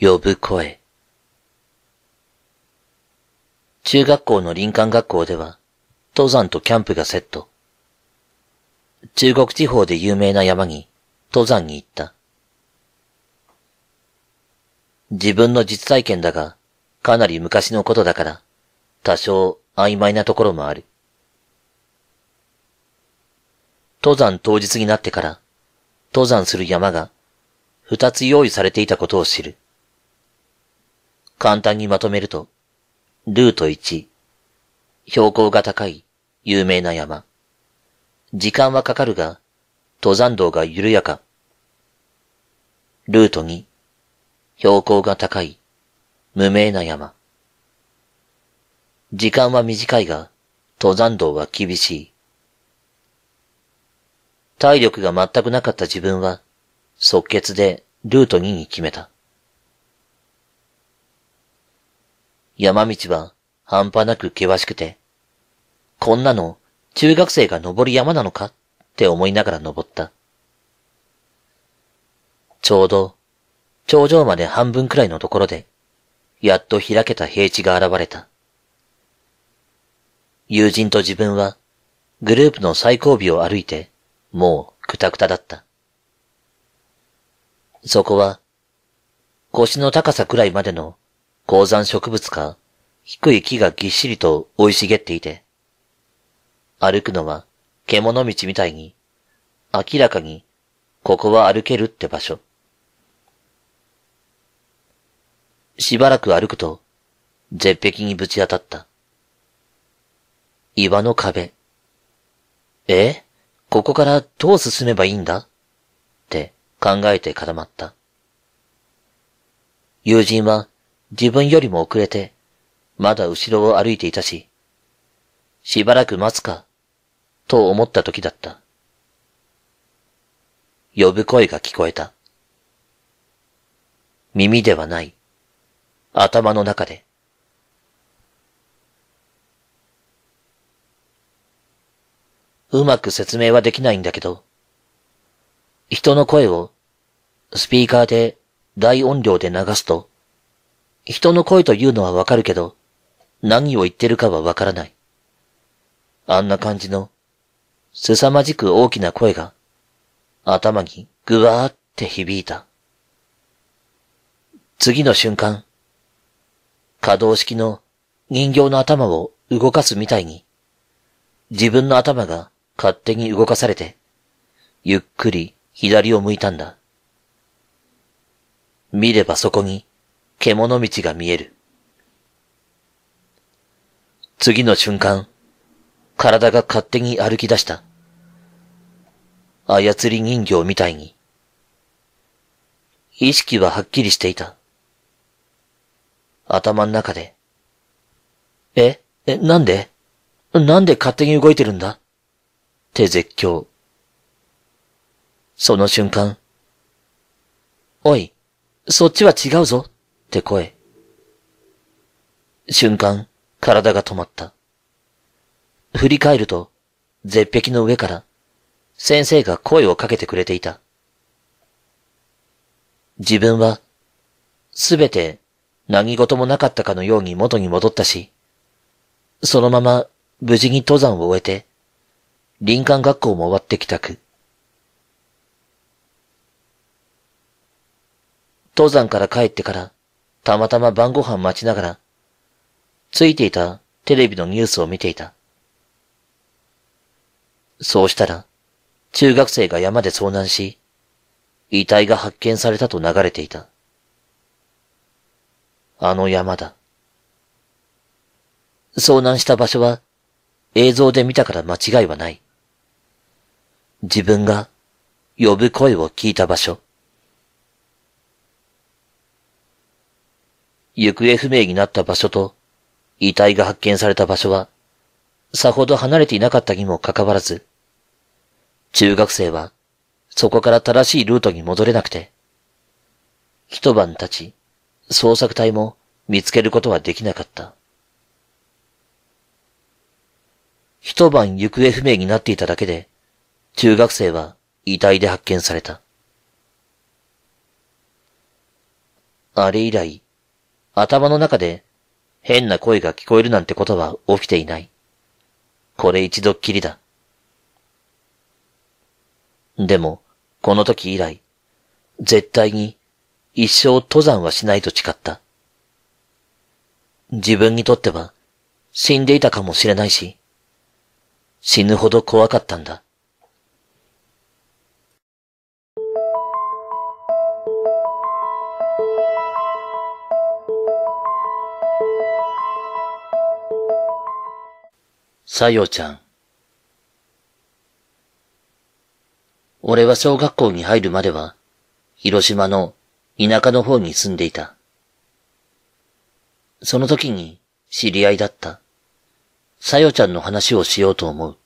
呼ぶ声中学校の林間学校では、登山とキャンプがセット。中国地方で有名な山に、登山に行った。自分の実体験だが、かなり昔のことだから、多少曖昧なところもある。登山当日になってから、登山する山が、二つ用意されていたことを知る。簡単にまとめると、ルート1。標高が高い、有名な山。時間はかかるが、登山道が緩やか。ルート2。標高が高い、無名な山。時間は短いが、登山道は厳しい。体力が全くなかった自分は、即決でルート2に決めた。山道は半端なく険しくて、こんなの中学生が登る山なのかって思いながら登った。ちょうど頂上まで半分くらいのところで、やっと開けた平地が現れた。友人と自分はグループの最後尾を歩いて、もうくたくただった。そこは腰の高さくらいまでの高山植物か、低い木がぎっしりと生い茂っていて、歩くのは獣道みたいに、明らかに、ここは歩けるって場所。しばらく歩くと、絶壁にぶち当たった。岩の壁。えここからどう進めばいいんだって考えて固まった。友人は自分よりも遅れて、まだ後ろを歩いていたし、しばらく待つか、と思った時だった。呼ぶ声が聞こえた。耳ではない、頭の中で。うまく説明はできないんだけど、人の声をスピーカーで大音量で流すと、人の声というのはわかるけど、何を言ってるかはわからない。あんな感じの、凄まじく大きな声が、頭にぐわーって響いた。次の瞬間、可動式の人形の頭を動かすみたいに、自分の頭が勝手に動かされて、ゆっくり左を向いたんだ。見ればそこに、獣道が見える。次の瞬間、体が勝手に歩き出した。操り人形みたいに。意識ははっきりしていた。頭の中で。え、え、なんでなんで勝手に動いてるんだって絶叫。その瞬間。おい、そっちは違うぞ。って声。瞬間、体が止まった。振り返ると、絶壁の上から、先生が声をかけてくれていた。自分は、すべて何事もなかったかのように元に戻ったし、そのまま無事に登山を終えて、林間学校も終わって帰宅。登山から帰ってから、たまたま晩ご飯待ちながら、ついていたテレビのニュースを見ていた。そうしたら、中学生が山で遭難し、遺体が発見されたと流れていた。あの山だ。遭難した場所は映像で見たから間違いはない。自分が呼ぶ声を聞いた場所。行方不明になった場所と、遺体が発見された場所は、さほど離れていなかったにもかかわらず、中学生は、そこから正しいルートに戻れなくて、一晩経ち、捜索隊も見つけることはできなかった。一晩行方不明になっていただけで、中学生は遺体で発見された。あれ以来、頭の中で変な声が聞こえるなんてことは起きていない。これ一度っきりだ。でも、この時以来、絶対に一生登山はしないと誓った。自分にとっては死んでいたかもしれないし、死ぬほど怖かったんだ。さよちゃん。俺は小学校に入るまでは、広島の田舎の方に住んでいた。その時に知り合いだった、さよちゃんの話をしようと思う。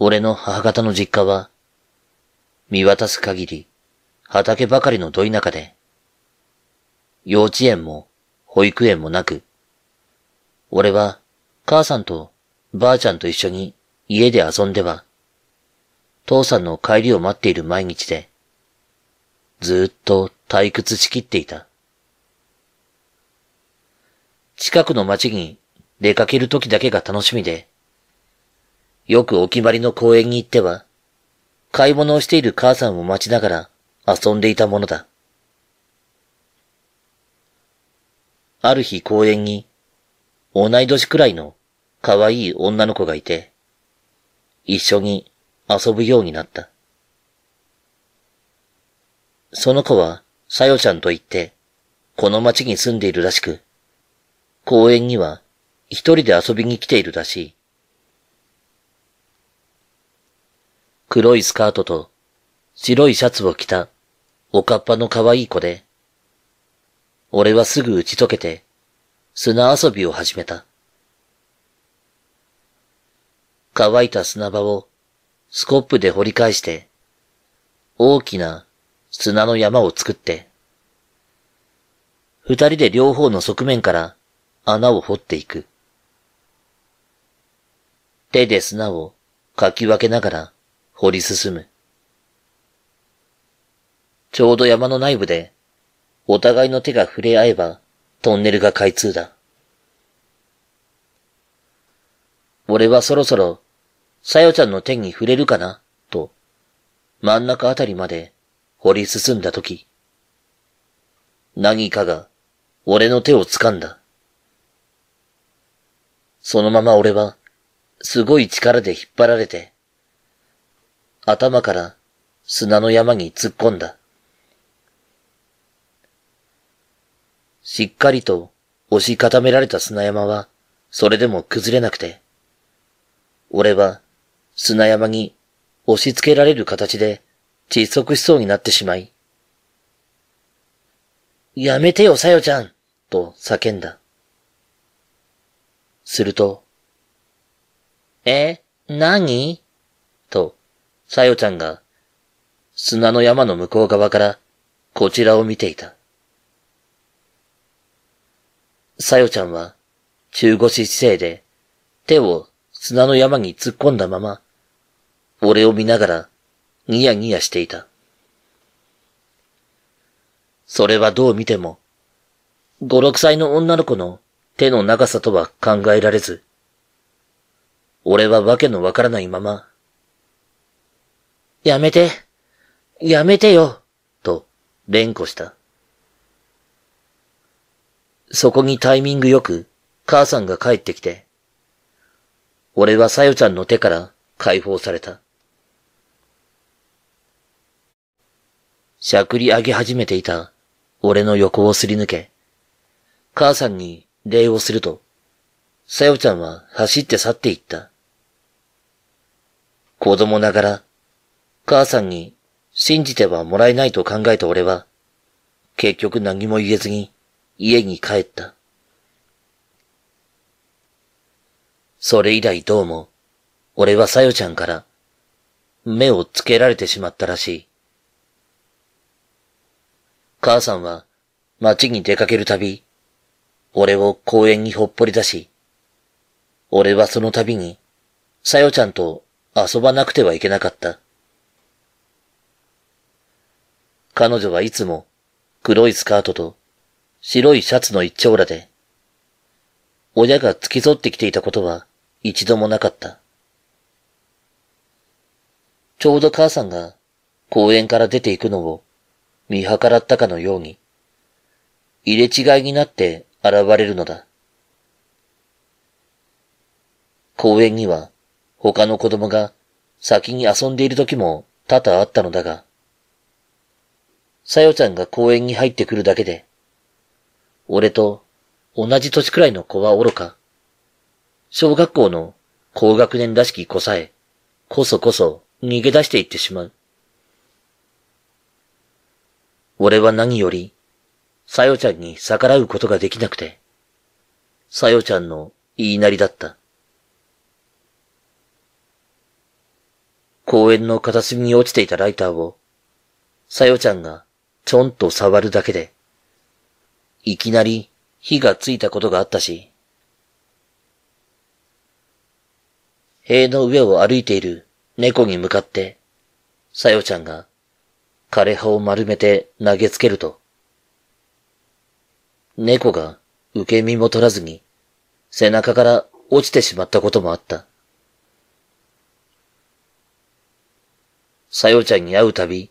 俺の母方の実家は、見渡す限り畑ばかりの土田舎で、幼稚園も保育園もなく、俺は母さんとばあちゃんと一緒に家で遊んでは、父さんの帰りを待っている毎日で、ずっと退屈しきっていた。近くの町に出かける時だけが楽しみで、よくお決まりの公園に行っては、買い物をしている母さんを待ちながら遊んでいたものだ。ある日公園に同い年くらいの可愛い女の子がいて、一緒に遊ぶようになった。その子は、さよちゃんと言って、この町に住んでいるらしく、公園には一人で遊びに来ているらしい。黒いスカートと白いシャツを着たおかっぱの可愛い子で、俺はすぐ打ち解けて砂遊びを始めた。乾いた砂場をスコップで掘り返して、大きな砂の山を作って、二人で両方の側面から穴を掘っていく。手で砂をかき分けながら掘り進む。ちょうど山の内部でお互いの手が触れ合えばトンネルが開通だ。俺はそろそろ、さよちゃんの手に触れるかな、と、真ん中あたりまで掘り進んだとき、何かが俺の手を掴んだ。そのまま俺は、すごい力で引っ張られて、頭から砂の山に突っ込んだ。しっかりと押し固められた砂山は、それでも崩れなくて。俺は、砂山に押し付けられる形で窒息しそうになってしまい。やめてよ、さよちゃんと叫んだ。すると、え、何と、さよちゃんが砂の山の向こう側からこちらを見ていた。さよちゃんは、中腰姿勢で、手を砂の山に突っ込んだまま、俺を見ながら、ニヤニヤしていた。それはどう見ても、五六歳の女の子の手の長さとは考えられず、俺はわけのわからないまま、やめて、やめてよ、と連呼した。そこにタイミングよく母さんが帰ってきて、俺はさよちゃんの手から解放された。しゃくり上げ始めていた俺の横をすり抜け、母さんに礼をすると、さよちゃんは走って去っていった。子供ながら、母さんに信じてはもらえないと考えた俺は、結局何も言えずに、家に帰った。それ以来どうも、俺はさよちゃんから、目をつけられてしまったらしい。母さんは、街に出かけるたび、俺を公園にほっぽり出し、俺はそのたびに、さよちゃんと遊ばなくてはいけなかった。彼女はいつも黒いスカートと白いシャツの一丁羅で、親が付き添ってきていたことは一度もなかった。ちょうど母さんが公園から出て行くのを見計らったかのように、入れ違いになって現れるのだ。公園には他の子供が先に遊んでいる時も多々あったのだが、さよちゃんが公園に入ってくるだけで、俺と同じ年くらいの子は愚か。小学校の高学年らしき子さえ、こそこそ逃げ出していってしまう。俺は何より、さよちゃんに逆らうことができなくて、さよちゃんの言いなりだった。公園の片隅に落ちていたライターを、さよちゃんがちょんと触るだけで、いきなり火がついたことがあったし、塀の上を歩いている猫に向かって、さよちゃんが枯葉を丸めて投げつけると、猫が受け身も取らずに背中から落ちてしまったこともあった。さよちゃんに会うたび、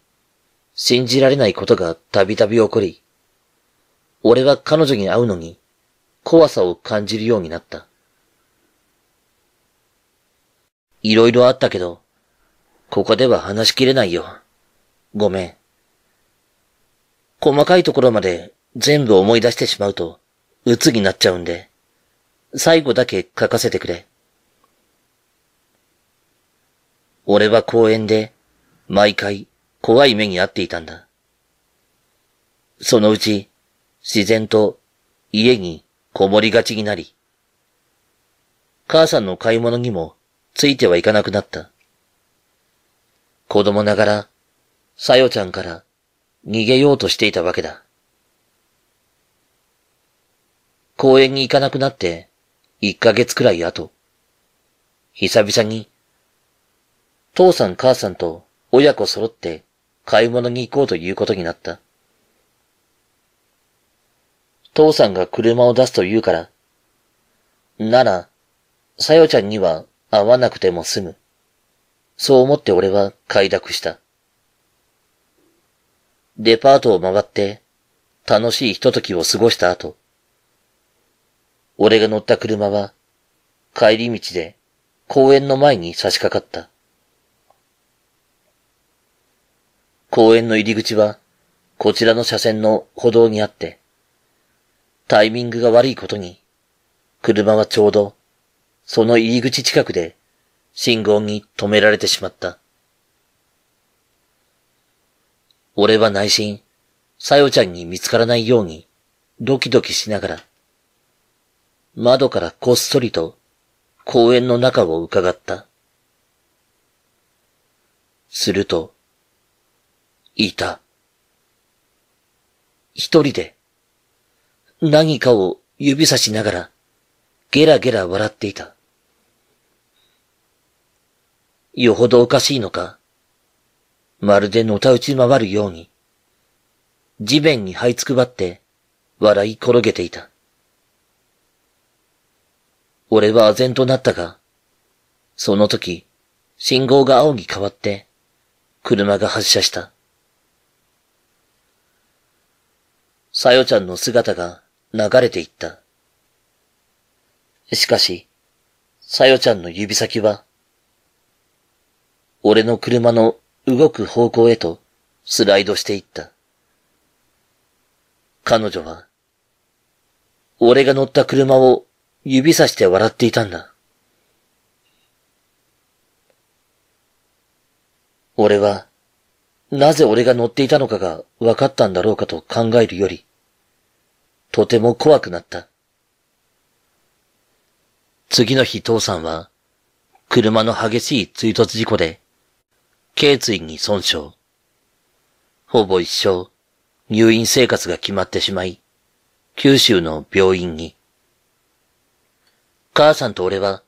信じられないことがたびたび起こり、俺は彼女に会うのに怖さを感じるようになった。いろいろあったけど、ここでは話しきれないよ。ごめん。細かいところまで全部思い出してしまうと、鬱になっちゃうんで、最後だけ書かせてくれ。俺は公園で、毎回、怖い目に遭っていたんだ。そのうち、自然と家にこもりがちになり、母さんの買い物にもついてはいかなくなった。子供ながら、さよちゃんから逃げようとしていたわけだ。公園に行かなくなって一ヶ月くらい後、久々に、父さん母さんと親子揃って買い物に行こうということになった。父さんが車を出すと言うから。なら、さよちゃんには会わなくても済む。そう思って俺は快諾した。デパートを回って、楽しいひとときを過ごした後、俺が乗った車は、帰り道で公園の前に差し掛かった。公園の入り口は、こちらの車線の歩道にあって、タイミングが悪いことに、車はちょうど、その入り口近くで、信号に止められてしまった。俺は内心、さよちゃんに見つからないように、ドキドキしながら、窓からこっそりと公園の中を伺った。すると、いた。一人で、何かを指さしながら、ゲラゲラ笑っていた。よほどおかしいのか、まるでのたうち回るように、地面に這いつくばって笑い転げていた。俺は唖然となったが、その時、信号が青に変わって、車が発車した。さよちゃんの姿が流れていった。しかし、さよちゃんの指先は、俺の車の動く方向へとスライドしていった。彼女は、俺が乗った車を指さして笑っていたんだ。俺は、なぜ俺が乗っていたのかが分かったんだろうかと考えるより、とても怖くなった。次の日父さんは、車の激しい追突事故で、頸椎に損傷。ほぼ一生、入院生活が決まってしまい、九州の病院に。母さんと俺は、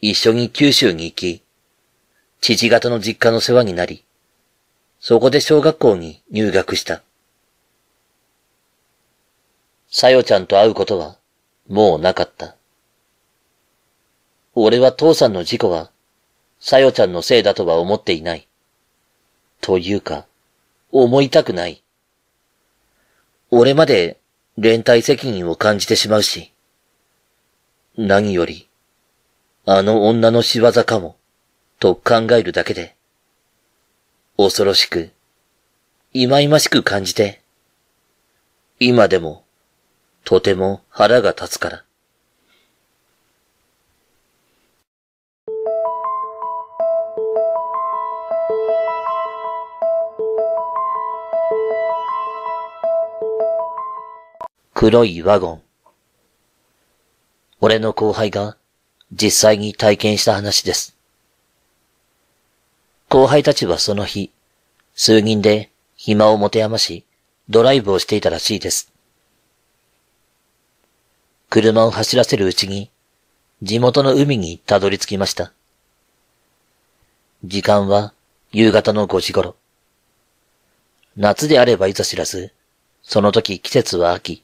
一緒に九州に行き、父方の実家の世話になり、そこで小学校に入学した。さよちゃんと会うことは、もうなかった。俺は父さんの事故は、さよちゃんのせいだとは思っていない。というか、思いたくない。俺まで連帯責任を感じてしまうし。何より、あの女の仕業かも、と考えるだけで、恐ろしく、忌々しく感じて、今でも、とても腹が立つから。黒いワゴン。俺の後輩が実際に体験した話です。後輩たちはその日、数人で暇を持て余し、ドライブをしていたらしいです。車を走らせるうちに、地元の海にたどり着きました。時間は夕方の5時頃。夏であればいざ知らず、その時季節は秋。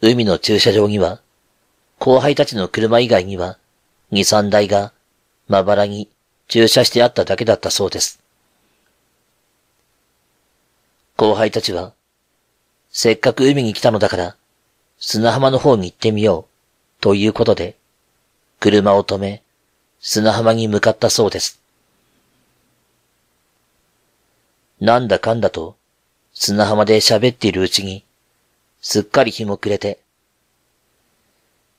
海の駐車場には、後輩たちの車以外には、二三台が、まばらに駐車してあっただけだったそうです。後輩たちは、せっかく海に来たのだから、砂浜の方に行ってみよう、ということで、車を止め、砂浜に向かったそうです。なんだかんだと、砂浜で喋っているうちに、すっかり日も暮れて、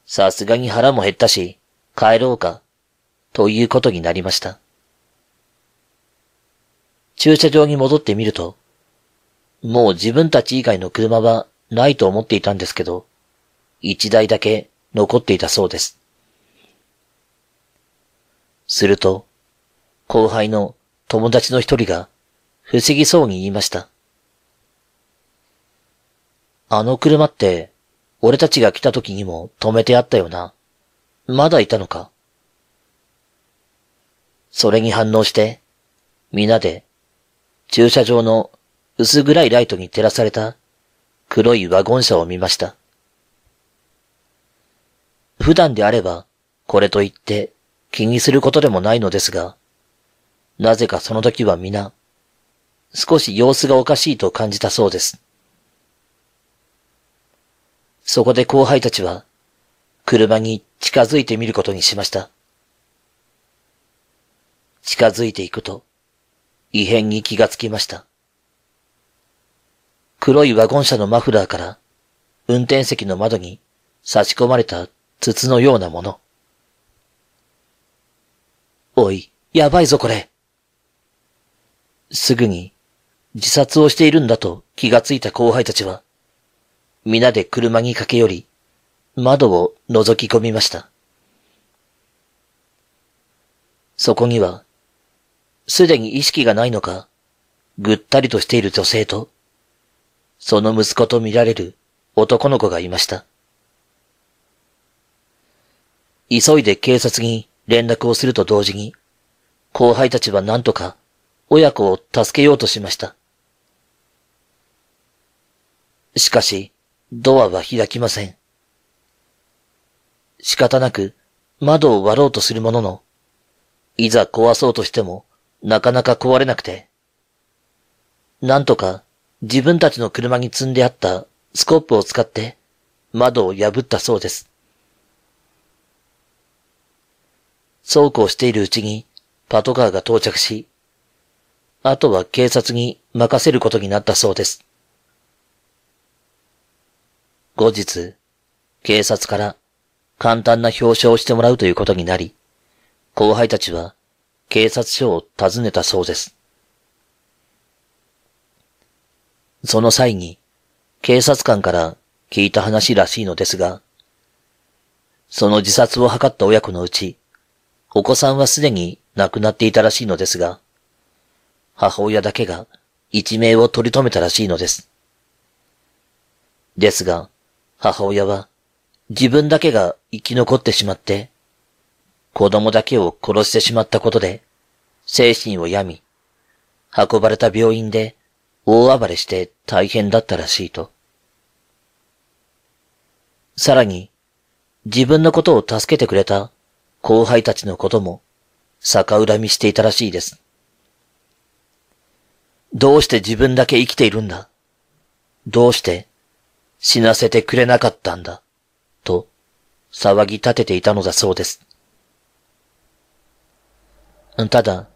さすがに腹も減ったし、帰ろうか、ということになりました。駐車場に戻ってみると、もう自分たち以外の車はないと思っていたんですけど、一台だけ残っていたそうです。すると、後輩の友達の一人が不思議そうに言いました。あの車って、俺たちが来た時にも止めてあったよな。まだいたのかそれに反応して、皆で、駐車場の薄暗いライトに照らされた黒いワゴン車を見ました。普段であれば、これと言って気にすることでもないのですが、なぜかその時は皆、少し様子がおかしいと感じたそうです。そこで後輩たちは、車に近づいてみることにしました。近づいていくと、異変に気がつきました。黒いワゴン車のマフラーから、運転席の窓に差し込まれた筒のようなもの。おい、やばいぞこれ。すぐに、自殺をしているんだと気がついた後輩たちは、皆で車に駆け寄り、窓を覗き込みました。そこには、すでに意識がないのか、ぐったりとしている女性と、その息子と見られる男の子がいました。急いで警察に連絡をすると同時に、後輩たちは何とか親子を助けようとしました。しかし、ドアは開きません。仕方なく窓を割ろうとするものの、いざ壊そうとしてもなかなか壊れなくて、なんとか自分たちの車に積んであったスコップを使って窓を破ったそうです。そうこうしているうちにパトカーが到着し、あとは警察に任せることになったそうです。後日、警察から簡単な表彰をしてもらうということになり、後輩たちは警察署を訪ねたそうです。その際に、警察官から聞いた話らしいのですが、その自殺を図った親子のうち、お子さんはすでに亡くなっていたらしいのですが、母親だけが一命を取り留めたらしいのです。ですが、母親は自分だけが生き残ってしまって、子供だけを殺してしまったことで、精神を病み、運ばれた病院で大暴れして大変だったらしいと。さらに、自分のことを助けてくれた後輩たちのことも逆恨みしていたらしいです。どうして自分だけ生きているんだどうして死なせてくれなかったんだと騒ぎ立てていたのだそうです。ただ、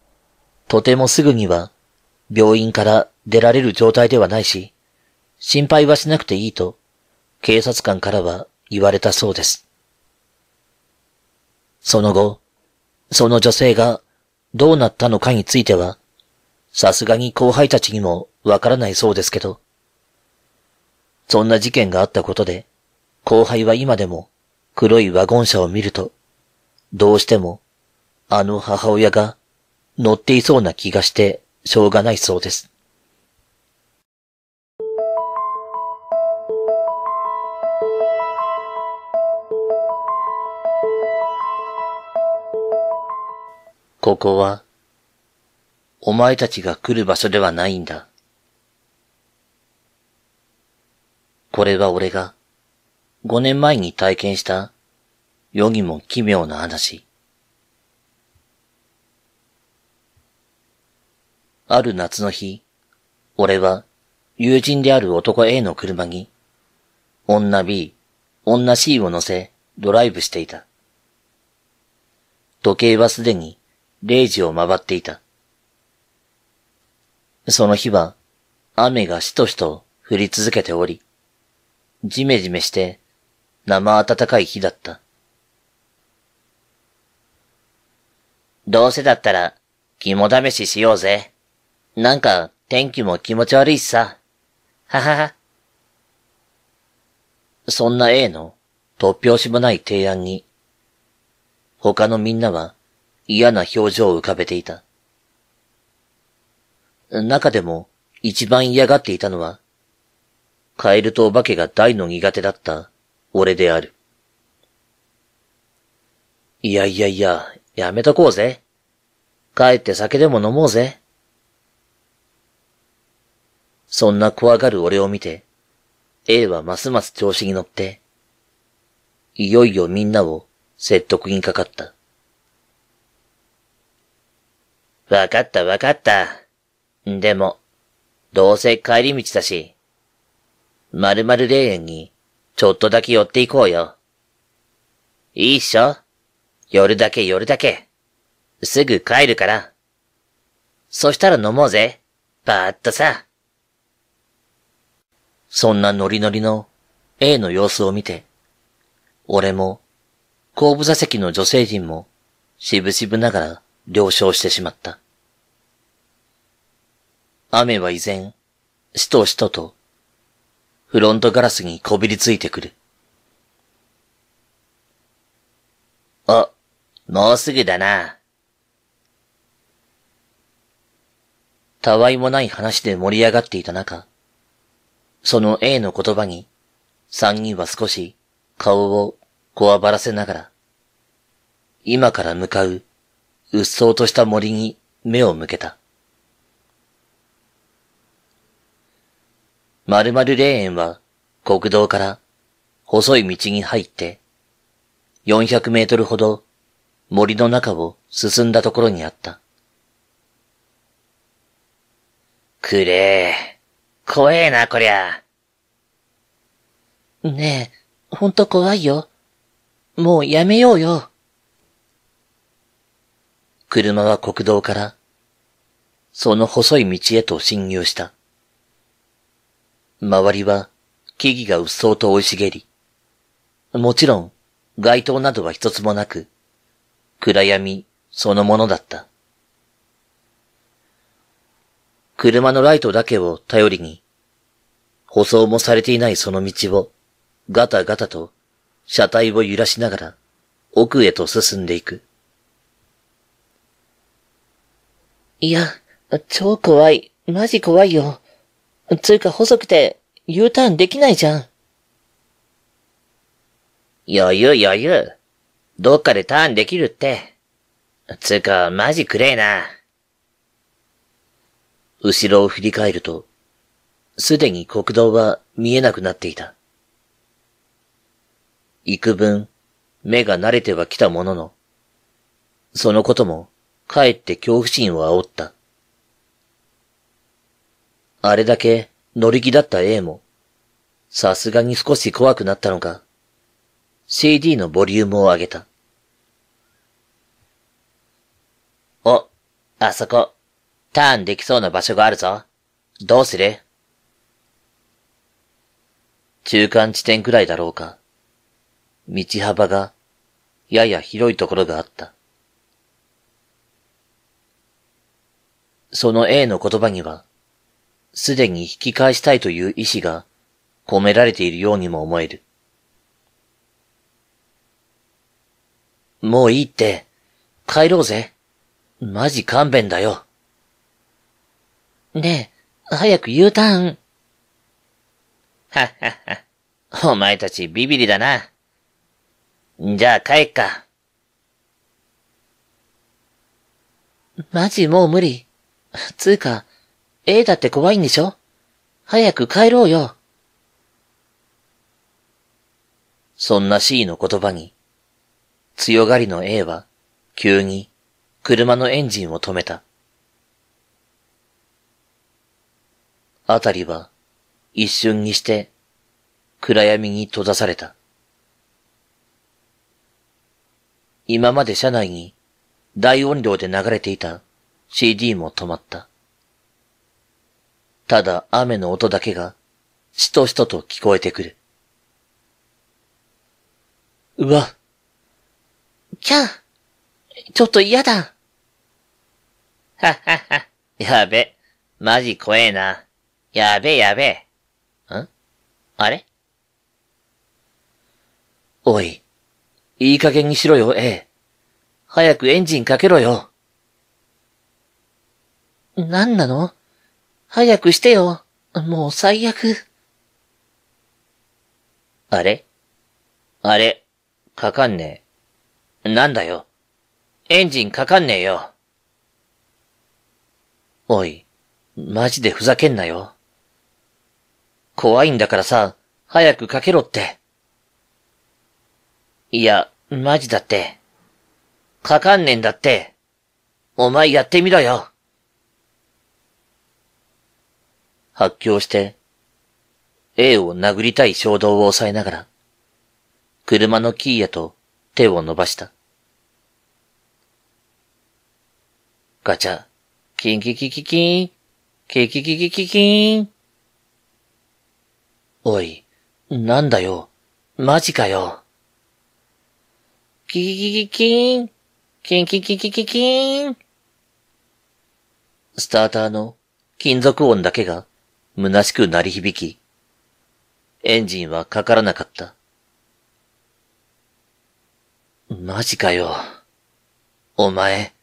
とてもすぐには病院から出られる状態ではないし、心配はしなくていいと警察官からは言われたそうです。その後、その女性がどうなったのかについては、さすがに後輩たちにもわからないそうですけど、そんな事件があったことで、後輩は今でも黒いワゴン車を見ると、どうしてもあの母親が乗っていそうな気がしてしょうがないそうです。ここは、お前たちが来る場所ではないんだ。これは俺が、5年前に体験した、世にも奇妙な話。ある夏の日、俺は、友人である男 A の車に、女 B、女 C を乗せ、ドライブしていた。時計はすでに0時を回っていた。その日は、雨がしとしと降り続けており、じめじめして生暖かい日だった。どうせだったら、肝試ししようぜ。なんか、天気も気持ち悪いしさ。ははは。そんな A の突拍子もない提案に、他のみんなは嫌な表情を浮かべていた。中でも一番嫌がっていたのは、カエルとお化けが大の苦手だった俺である。いやいやいや、やめとこうぜ。帰って酒でも飲もうぜ。そんな怖がる俺を見て、A はますます調子に乗って、いよいよみんなを説得にかかった。わかったわかった。でも、どうせ帰り道だし、〇〇霊園にちょっとだけ寄っていこうよ。いいっしょ寄るだけ寄るだけ。すぐ帰るから。そしたら飲もうぜ。ばーっとさ。そんなノリノリの A の様子を見て、俺も後部座席の女性陣もしぶしぶながら了承してしまった。雨は依然、しとしとと、フロントガラスにこびりついてくる。あ、もうすぐだな。たわいもない話で盛り上がっていた中、その A の言葉に、三人は少し顔をこわばらせながら、今から向かううっそうとした森に目を向けた。〇〇霊園は国道から細い道に入って400メートルほど森の中を進んだところにあった。くれえ、怖えなこりゃ。ねえ、ほんと怖いよ。もうやめようよ。車は国道から、その細い道へと侵入した。周りは木々がうっそうと生い茂り、もちろん街灯などは一つもなく、暗闇そのものだった。車のライトだけを頼りに、舗装もされていないその道を、ガタガタと車体を揺らしながら、奥へと進んでいく。いや、超怖い。マジ怖いよ。つうか細くて、U ターンできないじゃん。余裕余裕。どっかでターンできるって。つうか、マジくれえな。後ろを振り返ると、すでに国道は見えなくなっていた。幾分、目が慣れては来たものの、そのことも、かえって恐怖心を煽った。あれだけ乗り気だった A も、さすがに少し怖くなったのか、CD のボリュームを上げた。お、あそこ、ターンできそうな場所があるぞ。どうする中間地点くらいだろうか。道幅が、やや広いところがあった。その A の言葉には、すでに引き返したいという意志が込められているようにも思える。もういいって、帰ろうぜ。マジ勘弁だよ。ねえ、早く U ターン。はっはっは。お前たちビビリだな。じゃあ帰っか。マジもう無理。つうか、A だって怖いんでしょ早く帰ろうよ。そんな C の言葉に、強がりの A は、急に、車のエンジンを止めた。あたりは、一瞬にして、暗闇に閉ざされた。今まで車内に、大音量で流れていた、CD も止まった。ただ雨の音だけが、しとしとと聞こえてくる。うわ。キャー。ちょっと嫌だ。はっはっは。やべ。マジ怖えな。やべやべ。んあれおい。いい加減にしろよ、ええ。早くエンジンかけろよ。何なの早くしてよ。もう最悪。あれあれ、かかんねえ。なんだよ。エンジンかかんねえよ。おい、マジでふざけんなよ。怖いんだからさ、早くかけろって。いや、マジだって。かかんねえんだって。お前やってみろよ。発狂して、A を殴りたい衝動を抑えながら、車のキーへと手を伸ばした。ガチャ、キンキキキキン、キキキキキキン。おい、なんだよ、マジかよ。キキキキキン、キンキキキキキン。スターターの金属音だけが虚しく鳴り響き、エンジンはかからなかった。マジかよ。お前、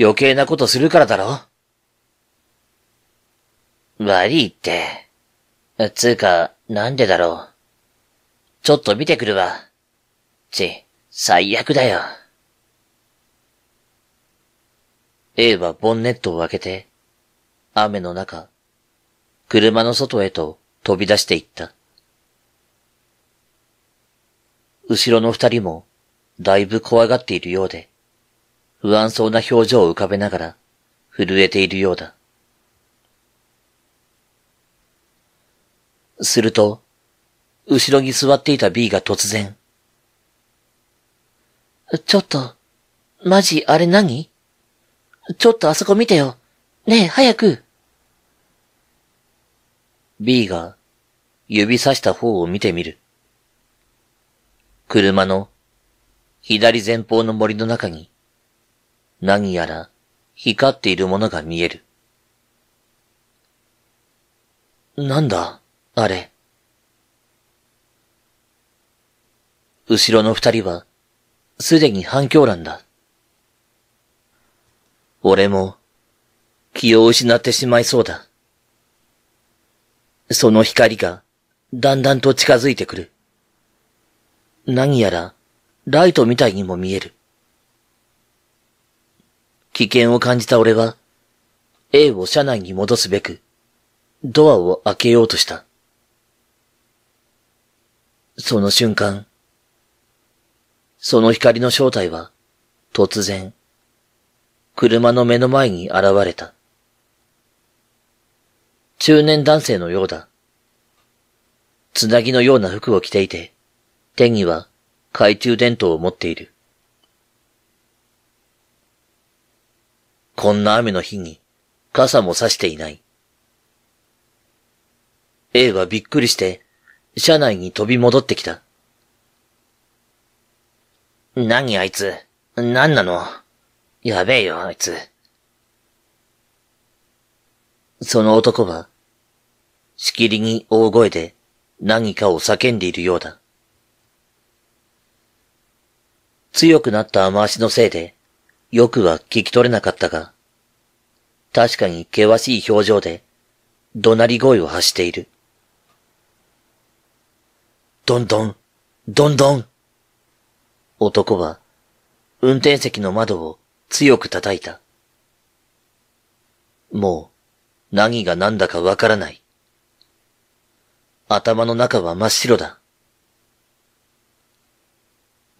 余計なことするからだろ悪いって。つうか、なんでだろう。ちょっと見てくるわ。ち、最悪だよ。A はボンネットを開けて、雨の中、車の外へと飛び出していった。後ろの二人も、だいぶ怖がっているようで、不安そうな表情を浮かべながら、震えているようだ。すると、後ろに座っていた B が突然、ちょっと、マジあれ何ちょっとあそこ見てよ。ねえ、早く。B が指さした方を見てみる。車の左前方の森の中に何やら光っているものが見える。なんだ、あれ。後ろの二人はすでに反響欄だ。俺も気を失ってしまいそうだ。その光が、だんだんと近づいてくる。何やら、ライトみたいにも見える。危険を感じた俺は、A を車内に戻すべく、ドアを開けようとした。その瞬間、その光の正体は、突然、車の目の前に現れた。中年男性のようだ。つなぎのような服を着ていて、手には懐中電灯を持っている。こんな雨の日に傘も差していない。A はびっくりして、車内に飛び戻ってきた。何あいつ、何なのやべえよあいつ。その男は、しきりに大声で何かを叫んでいるようだ。強くなった雨足のせいで、よくは聞き取れなかったが、確かに険しい表情で、怒鳴り声を発している。どんどん、どんどん。男は、運転席の窓を強く叩いた。もう、何が何だかわからない。頭の中は真っ白だ。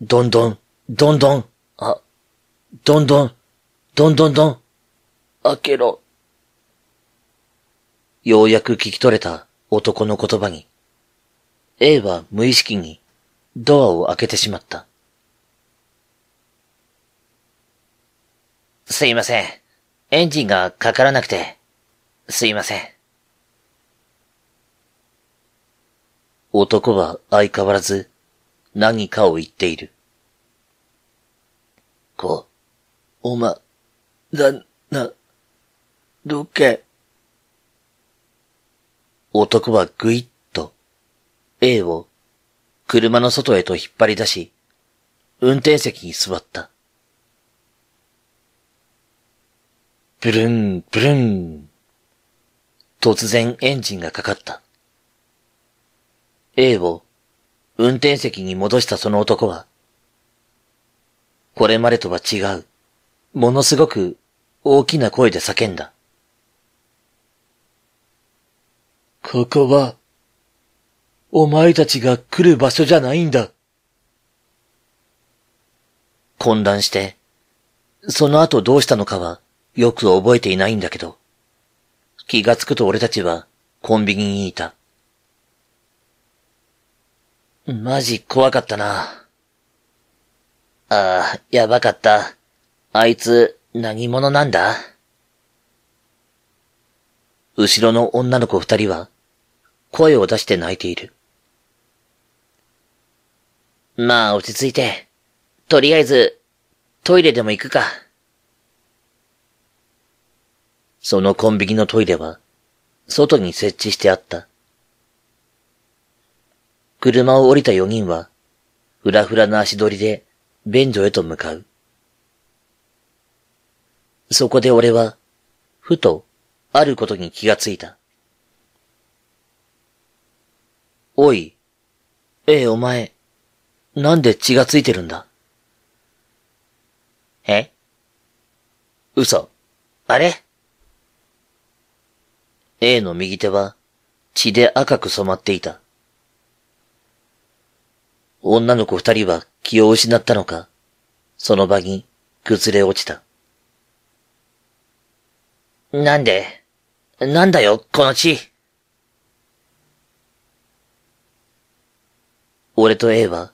どんどん、どんどん、あ、どんどん、どんどんどん、開けろ。ようやく聞き取れた男の言葉に、A は無意識にドアを開けてしまった。すいません。エンジンがかからなくて。すいません。男は相変わらず何かを言っている。こ、おま、だ、な、どけ。男はぐいっと、A を車の外へと引っ張り出し、運転席に座った。ブルン、ブルン。突然エンジンがかかった。A を運転席に戻したその男は、これまでとは違う、ものすごく大きな声で叫んだ。ここは、お前たちが来る場所じゃないんだ。混乱して、その後どうしたのかはよく覚えていないんだけど、気がつくと俺たちはコンビニにいた。マジ怖かったな。ああ、やばかった。あいつ、何者なんだ後ろの女の子二人は、声を出して泣いている。まあ、落ち着いて。とりあえず、トイレでも行くか。そのコンビニのトイレは、外に設置してあった車を降りた4人は、ふらふらな足取りで、便所へと向かう。そこで俺は、ふと、あることに気がついた。おい、ええ、お前、なんで血がついてるんだえ嘘。あれ ?A の右手は血で赤く染まっていた。女の子二人は気を失ったのか、その場に崩れ落ちた。なんで、なんだよ、この血。俺と A は、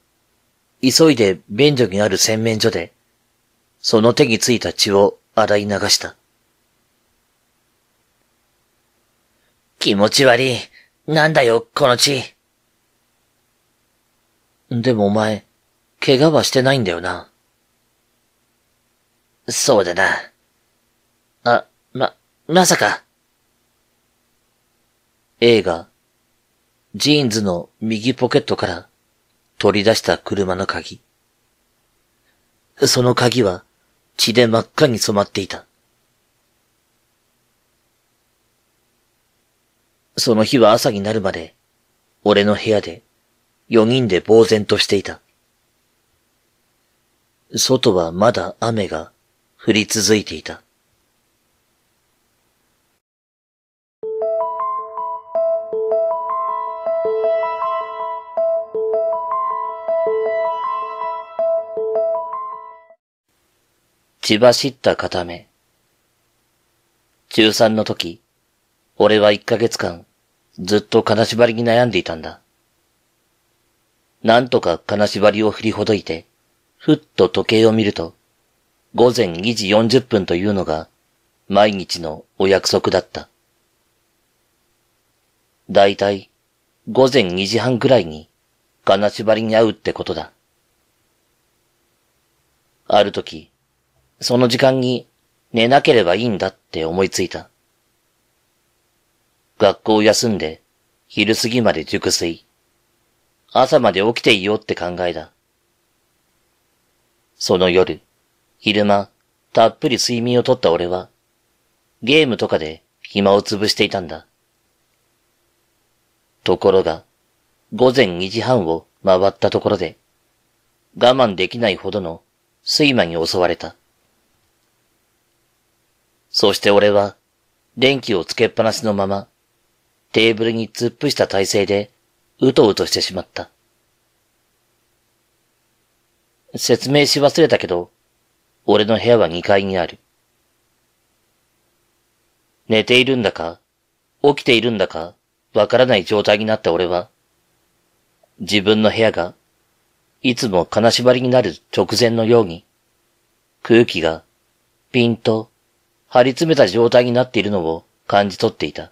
急いで便所にある洗面所で、その手についた血を洗い流した。気持ち悪い。なんだよ、この血。でもお前、怪我はしてないんだよな。そうだな。あ、ま、まさか。映画、ジーンズの右ポケットから取り出した車の鍵。その鍵は血で真っ赤に染まっていた。その日は朝になるまで、俺の部屋で四人で呆然としていた。外はまだ雨が降り続いていた。血走った片目。中三の時、俺は一ヶ月間、ずっと金縛りに悩んでいたんだ。なんとか金縛りを振りほどいて、ふっと時計を見ると、午前2時40分というのが、毎日のお約束だった。だいたい、午前2時半くらいに、金縛りに会うってことだ。ある時、その時間に寝なければいいんだって思いついた。学校を休んで、昼過ぎまで熟睡。朝まで起きていようって考えだ。その夜、昼間、たっぷり睡眠をとった俺は、ゲームとかで暇を潰していたんだ。ところが、午前2時半を回ったところで、我慢できないほどの睡魔に襲われた。そして俺は、電気をつけっぱなしのまま、テーブルに突っ伏した体勢でうとうとしてしまった。説明し忘れたけど、俺の部屋は2階にある。寝ているんだか、起きているんだか、わからない状態になった俺は、自分の部屋が、いつも金縛りになる直前のように、空気が、ピンと、張り詰めた状態になっているのを感じ取っていた。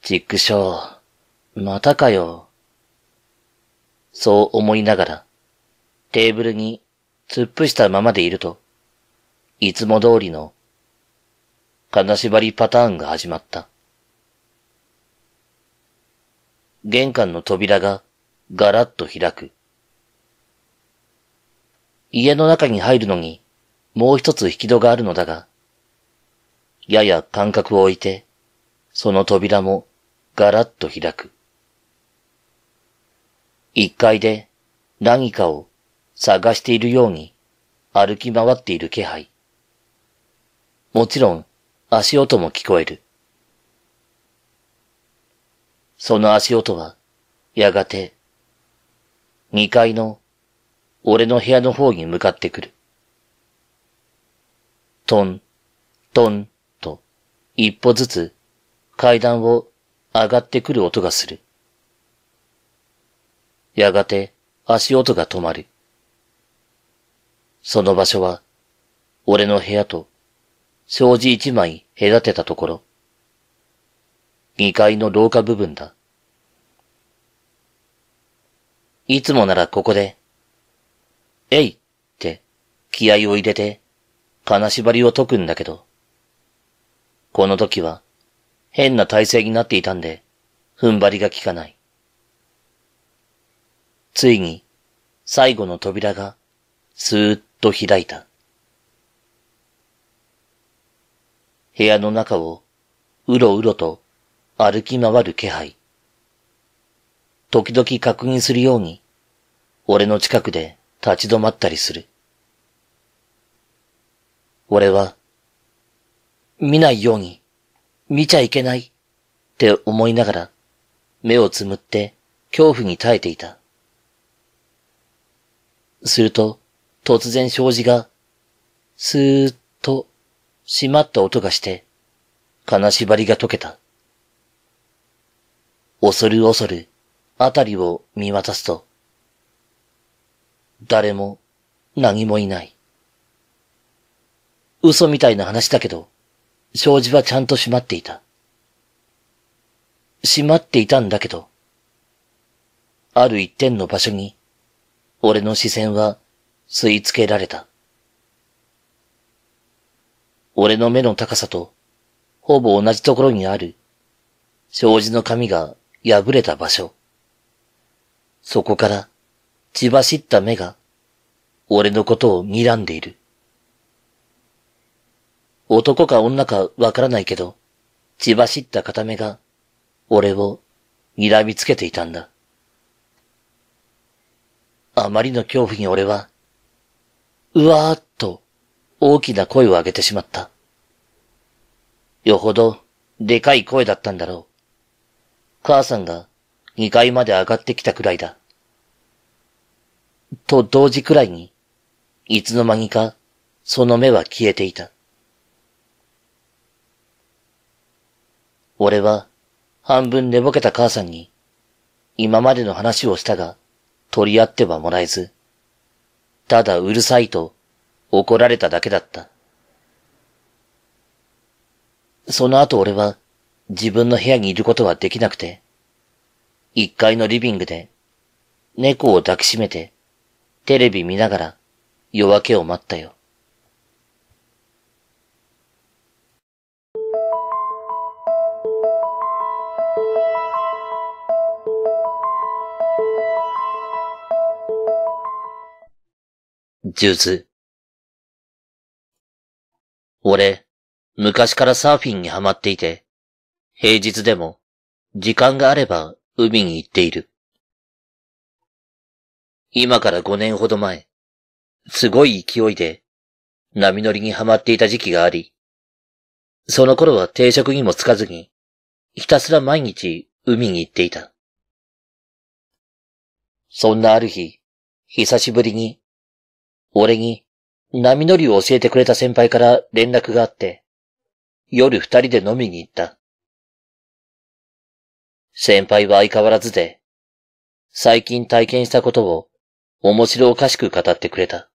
ちくしょう。またかよ。そう思いながら、テーブルに突っ伏したままでいると、いつも通りの、金縛りパターンが始まった。玄関の扉がガラッと開く。家の中に入るのに、もう一つ引き戸があるのだが、やや間隔を置いて、その扉もガラッと開く。一階で何かを探しているように歩き回っている気配。もちろん足音も聞こえる。その足音はやがて二階の俺の部屋の方に向かってくる。トン、トンと一歩ずつ階段を上がってくる音がする。やがて足音が止まる。その場所は、俺の部屋と障子一枚隔てたところ、二階の廊下部分だ。いつもならここで、えいって気合を入れて金縛りを解くんだけど、この時は変な体勢になっていたんで、踏ん張りが効かない。ついに、最後の扉が、スーッと開いた。部屋の中を、うろうろと歩き回る気配。時々確認するように、俺の近くで立ち止まったりする。俺は、見ないように、見ちゃいけないって思いながら、目をつむって恐怖に耐えていた。すると、突然障子が、スーッと閉まった音がして、金縛りが解けた。恐る恐る、あたりを見渡すと、誰も何もいない。嘘みたいな話だけど、障子はちゃんと閉まっていた。閉まっていたんだけど、ある一点の場所に、俺の視線は吸い付けられた。俺の目の高さと、ほぼ同じところにある、障子の紙が破れた場所。そこから、血走った目が、俺のことを睨んでいる。男か女かわからないけど、血走った片目が、俺を睨みつけていたんだ。あまりの恐怖に俺は、うわーっと大きな声を上げてしまった。よほどでかい声だったんだろう。母さんが2階まで上がってきたくらいだ。と同時くらいに、いつの間にかその目は消えていた。俺は半分寝ぼけた母さんに今までの話をしたが取り合ってはもらえず、ただうるさいと怒られただけだった。その後俺は自分の部屋にいることはできなくて、一階のリビングで猫を抱きしめてテレビ見ながら夜明けを待ったよ。数珠。俺、昔からサーフィンにはまっていて、平日でも、時間があれば海に行っている。今から5年ほど前、すごい勢いで、波乗りにはまっていた時期があり、その頃は定食にもつかずに、ひたすら毎日海に行っていた。そんなある日、久しぶりに俺に波乗りを教えてくれた先輩から連絡があって、夜二人で飲みに行った。先輩は相変わらずで、最近体験したことを面白おかしく語ってくれた。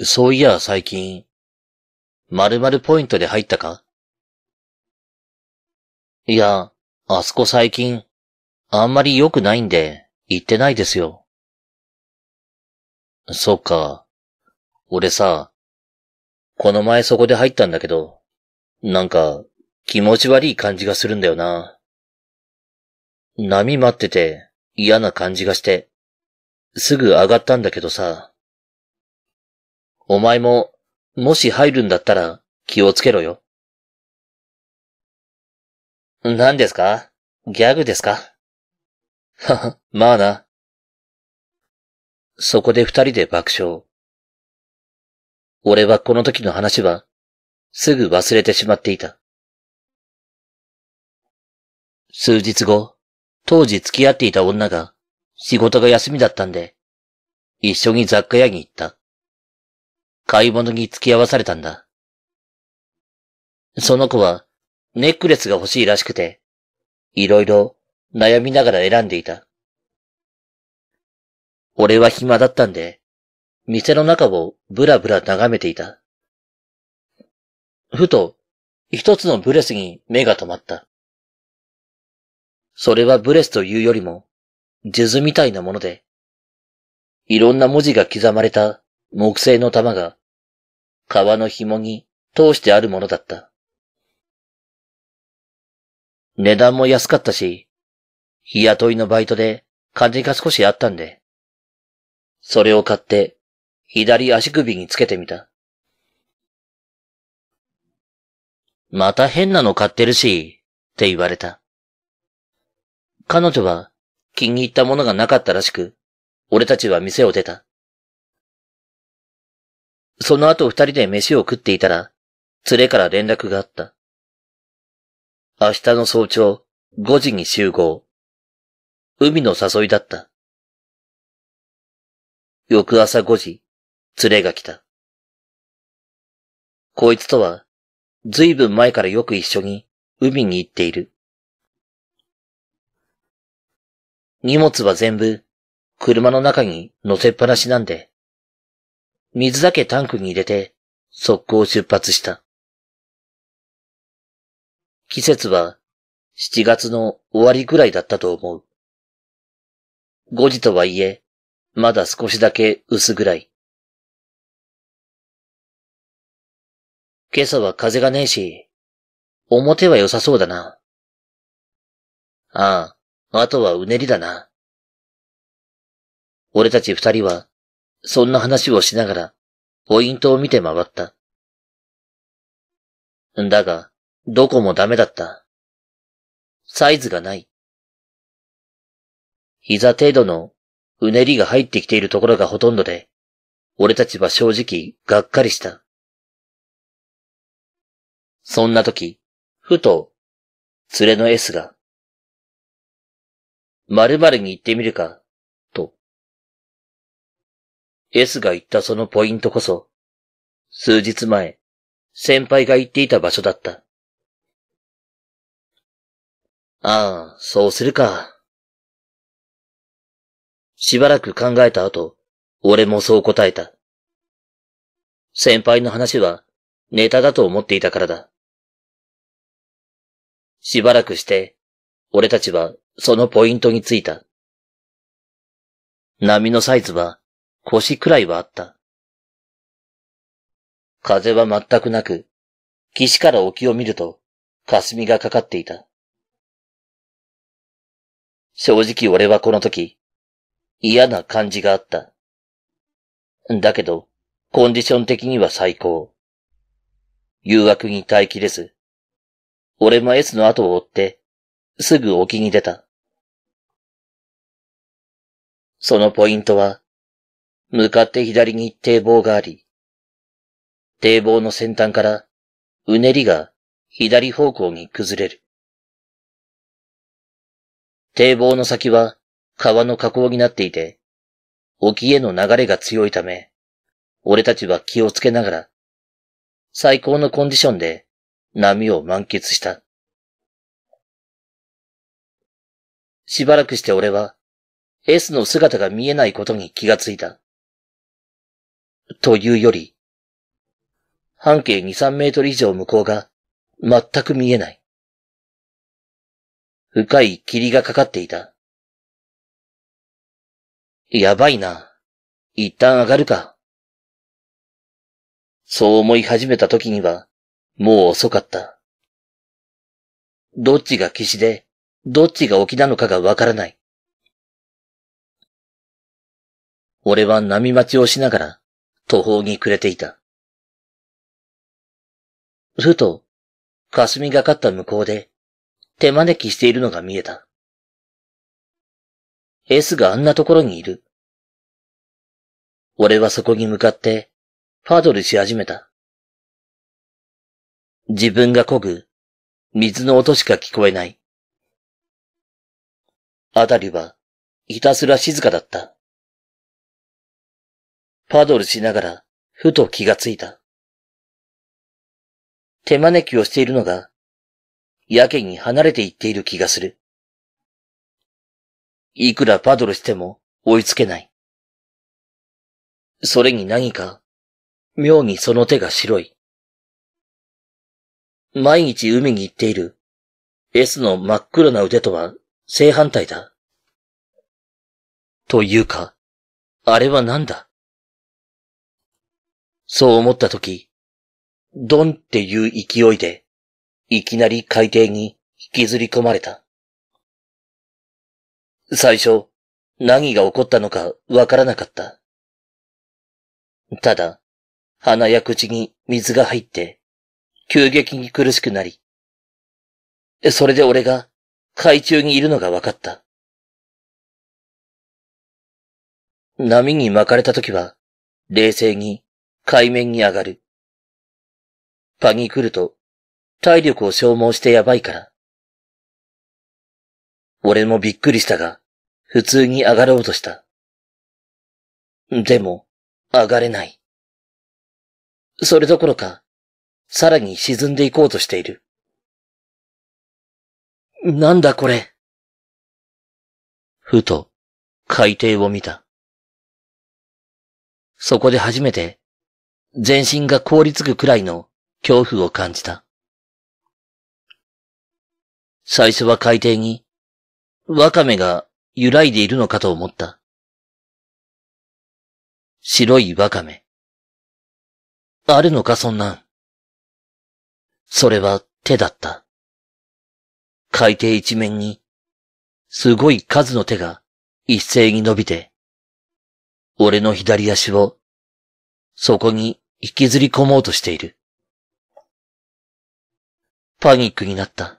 そういや最近、〇〇ポイントで入ったかいや、あそこ最近、あんまり良くないんで、行ってないですよ。そっか。俺さ、この前そこで入ったんだけど、なんか気持ち悪い感じがするんだよな。波待ってて嫌な感じがして、すぐ上がったんだけどさ。お前も、もし入るんだったら気をつけろよ。何ですかギャグですかはは、まあな。そこで二人で爆笑。俺はこの時の話は、すぐ忘れてしまっていた。数日後、当時付き合っていた女が、仕事が休みだったんで、一緒に雑貨屋に行った。買い物に付き合わされたんだ。その子は、ネックレスが欲しいらしくて、いろいろ悩みながら選んでいた。俺は暇だったんで、店の中をブラブラ眺めていた。ふと、一つのブレスに目が止まった。それはブレスというよりも、数珠みたいなもので、いろんな文字が刻まれた木製の玉が、革の紐に通してあるものだった。値段も安かったし、日雇いのバイトで金が少しあったんで、それを買って、左足首につけてみた。また変なの買ってるし、って言われた。彼女は気に入ったものがなかったらしく、俺たちは店を出た。その後二人で飯を食っていたら、連れから連絡があった。明日の早朝、5時に集合。海の誘いだった。翌朝5時、連れが来た。こいつとは、ずいぶん前からよく一緒に海に行っている。荷物は全部、車の中に乗せっぱなしなんで、水だけタンクに入れて、速攻出発した。季節は、7月の終わりぐらいだったと思う。5時とはいえ、まだ少しだけ薄暗い。今朝は風がねえし、表は良さそうだな。ああ、あとはうねりだな。俺たち二人は、そんな話をしながら、ポイントを見て回った。だが、どこもダメだった。サイズがない。膝程度のうねりが入ってきているところがほとんどで、俺たちは正直、がっかりした。そんな時、ふと、連れの S が、〇〇に行ってみるか、と。S が言ったそのポイントこそ、数日前、先輩が言っていた場所だった。ああ、そうするか。しばらく考えた後、俺もそう答えた。先輩の話はネタだと思っていたからだ。しばらくして、俺たちはそのポイントについた。波のサイズは腰くらいはあった。風は全くなく、岸から沖を見ると、霞がかかっていた。正直俺はこの時、嫌な感じがあった。だけど、コンディション的には最高。誘惑に耐えきれず、俺も S の後を追って、すぐ沖に出た。そのポイントは、向かって左に堤防があり、堤防の先端からうねりが左方向に崩れる。堤防の先は川の河口になっていて、沖への流れが強いため、俺たちは気をつけながら、最高のコンディションで波を満喫した。しばらくして俺は、S の姿が見えないことに気がついた。というより、半径2、3メートル以上向こうが全く見えない。深い霧がかかっていた。やばいな。一旦上がるか。そう思い始めた時には、もう遅かった。どっちが岸で、どっちが沖なのかがわからない。俺は波待ちをしながら、途方に暮れていた。ふと、霞がかった向こうで、手招きしているのが見えた。エスがあんなところにいる。俺はそこに向かってパドルし始めた。自分が漕ぐ水の音しか聞こえない。あたりはひたすら静かだった。パドルしながらふと気がついた。手招きをしているのが、やけに離れていっている気がする。いくらパドルしても追いつけない。それに何か、妙にその手が白い。毎日海に行っている S の真っ黒な腕とは正反対だ。というか、あれは何だそう思ったとき、ドンっていう勢いで、いきなり海底に引きずり込まれた。最初、何が起こったのかわからなかった。ただ、鼻や口に水が入って、急激に苦しくなり。それで俺が海中にいるのが分かった。波に巻かれた時は、冷静に海面に上がる。パニクると、体力を消耗してやばいから。俺もびっくりしたが、普通に上がろうとした。でも、上がれない。それどころか、さらに沈んでいこうとしている。なんだこれ。ふと、海底を見た。そこで初めて、全身が凍りつくくらいの恐怖を感じた。最初は海底にワカメが揺らいでいるのかと思った。白いワカメ。あるのかそんなん。それは手だった。海底一面に、すごい数の手が一斉に伸びて、俺の左足を、そこに引きずり込もうとしている。パニックになった。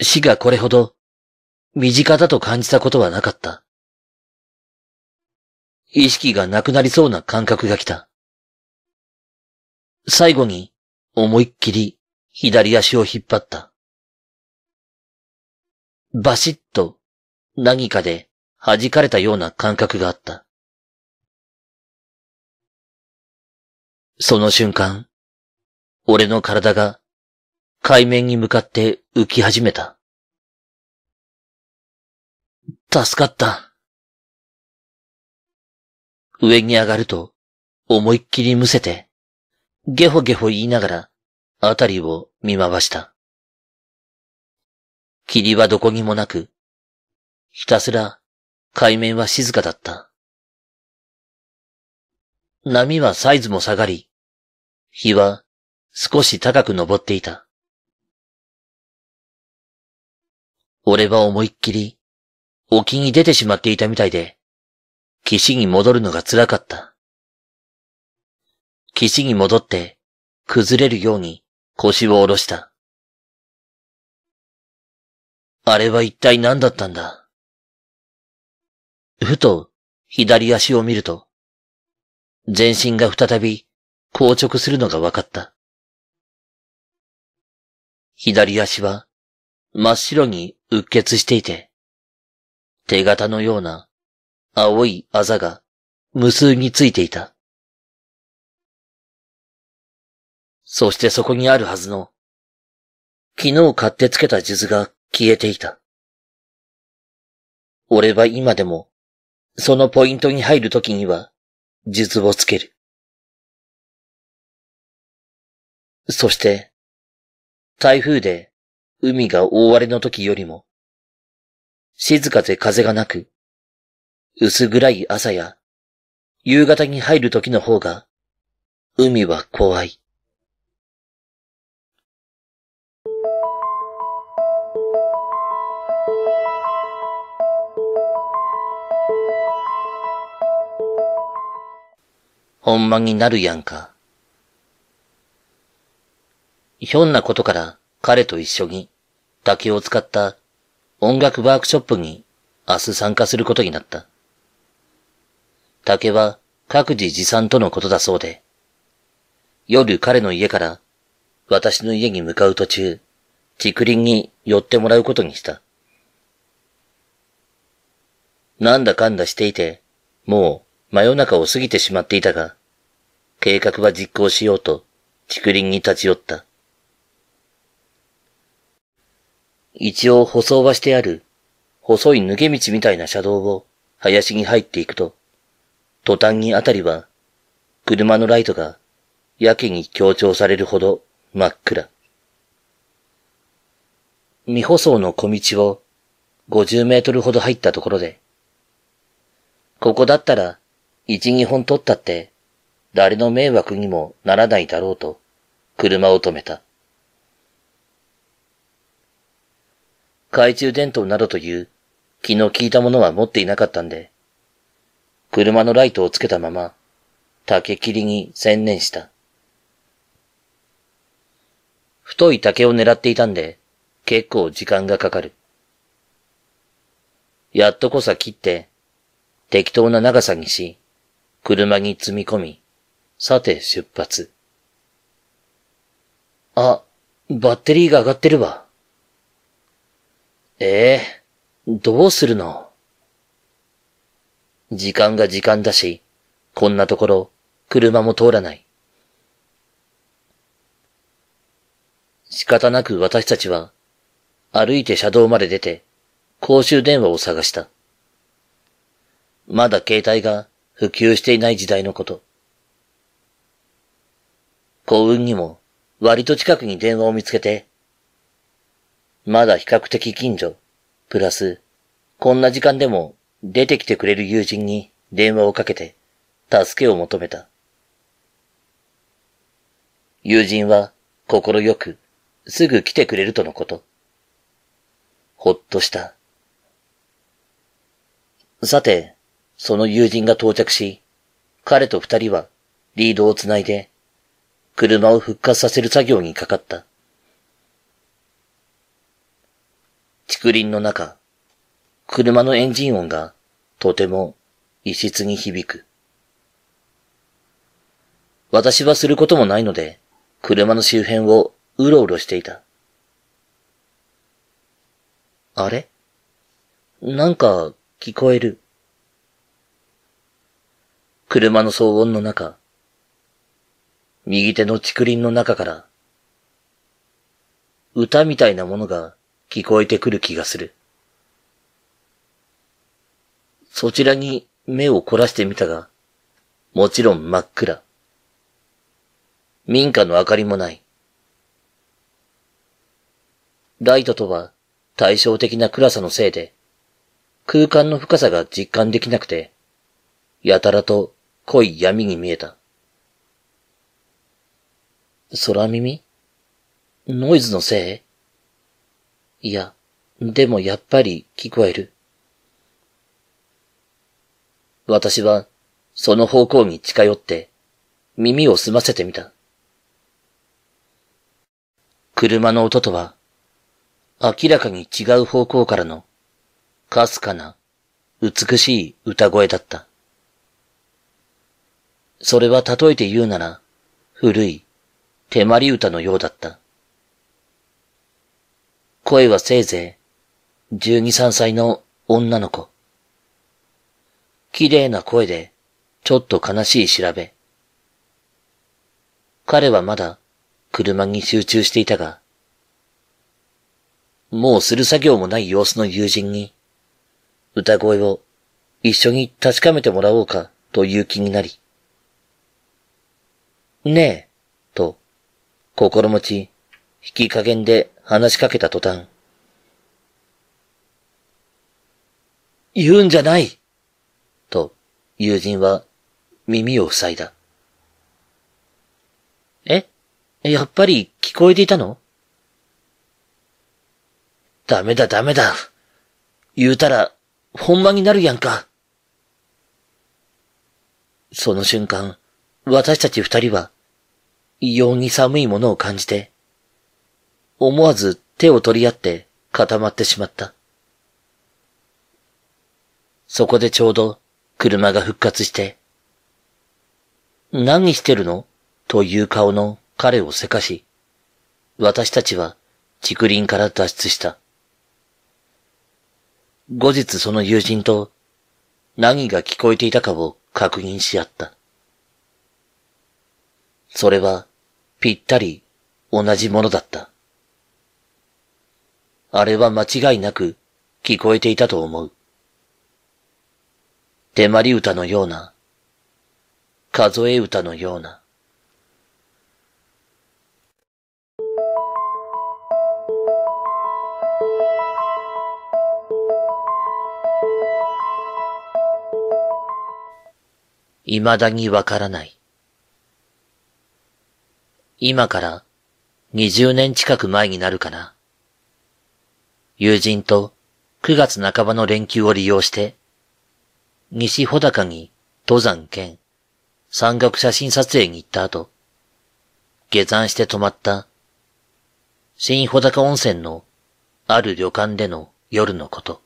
死がこれほど身近だと感じたことはなかった。意識がなくなりそうな感覚が来た。最後に思いっきり左足を引っ張った。バシッと何かで弾かれたような感覚があった。その瞬間、俺の体が海面に向かって浮き始めた。助かった。上に上がると、思いっきりむせて、ゲホゲホ言いながら、あたりを見回した。霧はどこにもなく、ひたすら海面は静かだった。波はサイズも下がり、日は少し高く登っていた。俺は思いっきり沖に出てしまっていたみたいで、岸に戻るのが辛かった。岸に戻って、崩れるように腰を下ろした。あれは一体何だったんだふと、左足を見ると、全身が再び硬直するのが分かった。左足は真っ白にうっ血していて、手形のような青いあざが無数についていた。そしてそこにあるはずの、昨日買ってつけた数珠が消えていた。俺は今でも、そのポイントに入るときには、数珠をつける。そして、台風で海が大荒れの時よりも、静かで風がなく、薄暗い朝や、夕方に入る時の方が、海は怖い。ほんまになるやんか。ひょんなことから彼と一緒に竹を使った音楽ワークショップに明日参加することになった。竹は各自持参とのことだそうで、夜彼の家から私の家に向かう途中、竹林に寄ってもらうことにした。なんだかんだしていて、もう真夜中を過ぎてしまっていたが、計画は実行しようと竹林に立ち寄った。一応舗装はしてある、細い抜け道みたいな車道を林に入っていくと、途端にあたりは、車のライトがやけに強調されるほど真っ暗。未舗装の小道を50メートルほど入ったところで、ここだったら一、二本取ったって誰の迷惑にもならないだろうと車を止めた。懐中電灯などという、気の利いたものは持っていなかったんで、車のライトをつけたまま、竹切りに専念した。太い竹を狙っていたんで、結構時間がかかる。やっとこさ切って、適当な長さにし、車に積み込み、さて出発。あ、バッテリーが上がってるわ。ええ、どうするの時間が時間だし、こんなところ、車も通らない。仕方なく私たちは、歩いて車道まで出て、公衆電話を探した。まだ携帯が普及していない時代のこと。幸運にも割と近くに電話を見つけてまだ比較的近所。プラス、こんな時間でも出てきてくれる友人に電話をかけて、助けを求めた。友人は、心よく、すぐ来てくれるとのこと。ほっとした。さて、その友人が到着し、彼と二人はリードをつないで、車を復活させる作業にかかった。竹林の中、車のエンジン音がとても異質に響く。私はすることもないので、車の周辺をうろうろしていた。あれなんか聞こえる。車の騒音の中、右手の竹林の中から、歌みたいなものが聞こえてくる気がする。そちらに目を凝らしてみたが、もちろん真っ暗。民家の明かりもない。ライトとは対照的な暗さのせいで、空間の深さが実感できなくて、やたらと濃い闇に見えた。空耳ノイズのせいいや、でもやっぱり聞こえる。私は、その方向に近寄って、耳を澄ませてみた。車の音とは、明らかに違う方向からの、かすかな、美しい歌声だった。それは例えて言うなら、古い、手まり歌のようだった。声はせいぜい、十二三歳の女の子。綺麗な声で、ちょっと悲しい調べ。彼はまだ、車に集中していたが、もうする作業もない様子の友人に、歌声を一緒に確かめてもらおうかという気になり、ねえ、と、心持ち、引き加減で話しかけた途端。言うんじゃないと、友人は耳を塞いだ。えやっぱり聞こえていたのダメだダメだ。言うたら、ほんまになるやんか。その瞬間、私たち二人は、異様に寒いものを感じて、思わず手を取り合って固まってしまった。そこでちょうど車が復活して、何してるのという顔の彼をせかし、私たちは竹林から脱出した。後日その友人と何が聞こえていたかを確認し合った。それはぴったり同じものだった。あれは間違いなく聞こえていたと思う。手まり歌のような、数え歌のような。未だにわからない。今から20年近く前になるかな。友人と9月半ばの連休を利用して、西穂高に登山兼山岳写真撮影に行った後、下山して泊まった新穂高温泉のある旅館での夜のこと。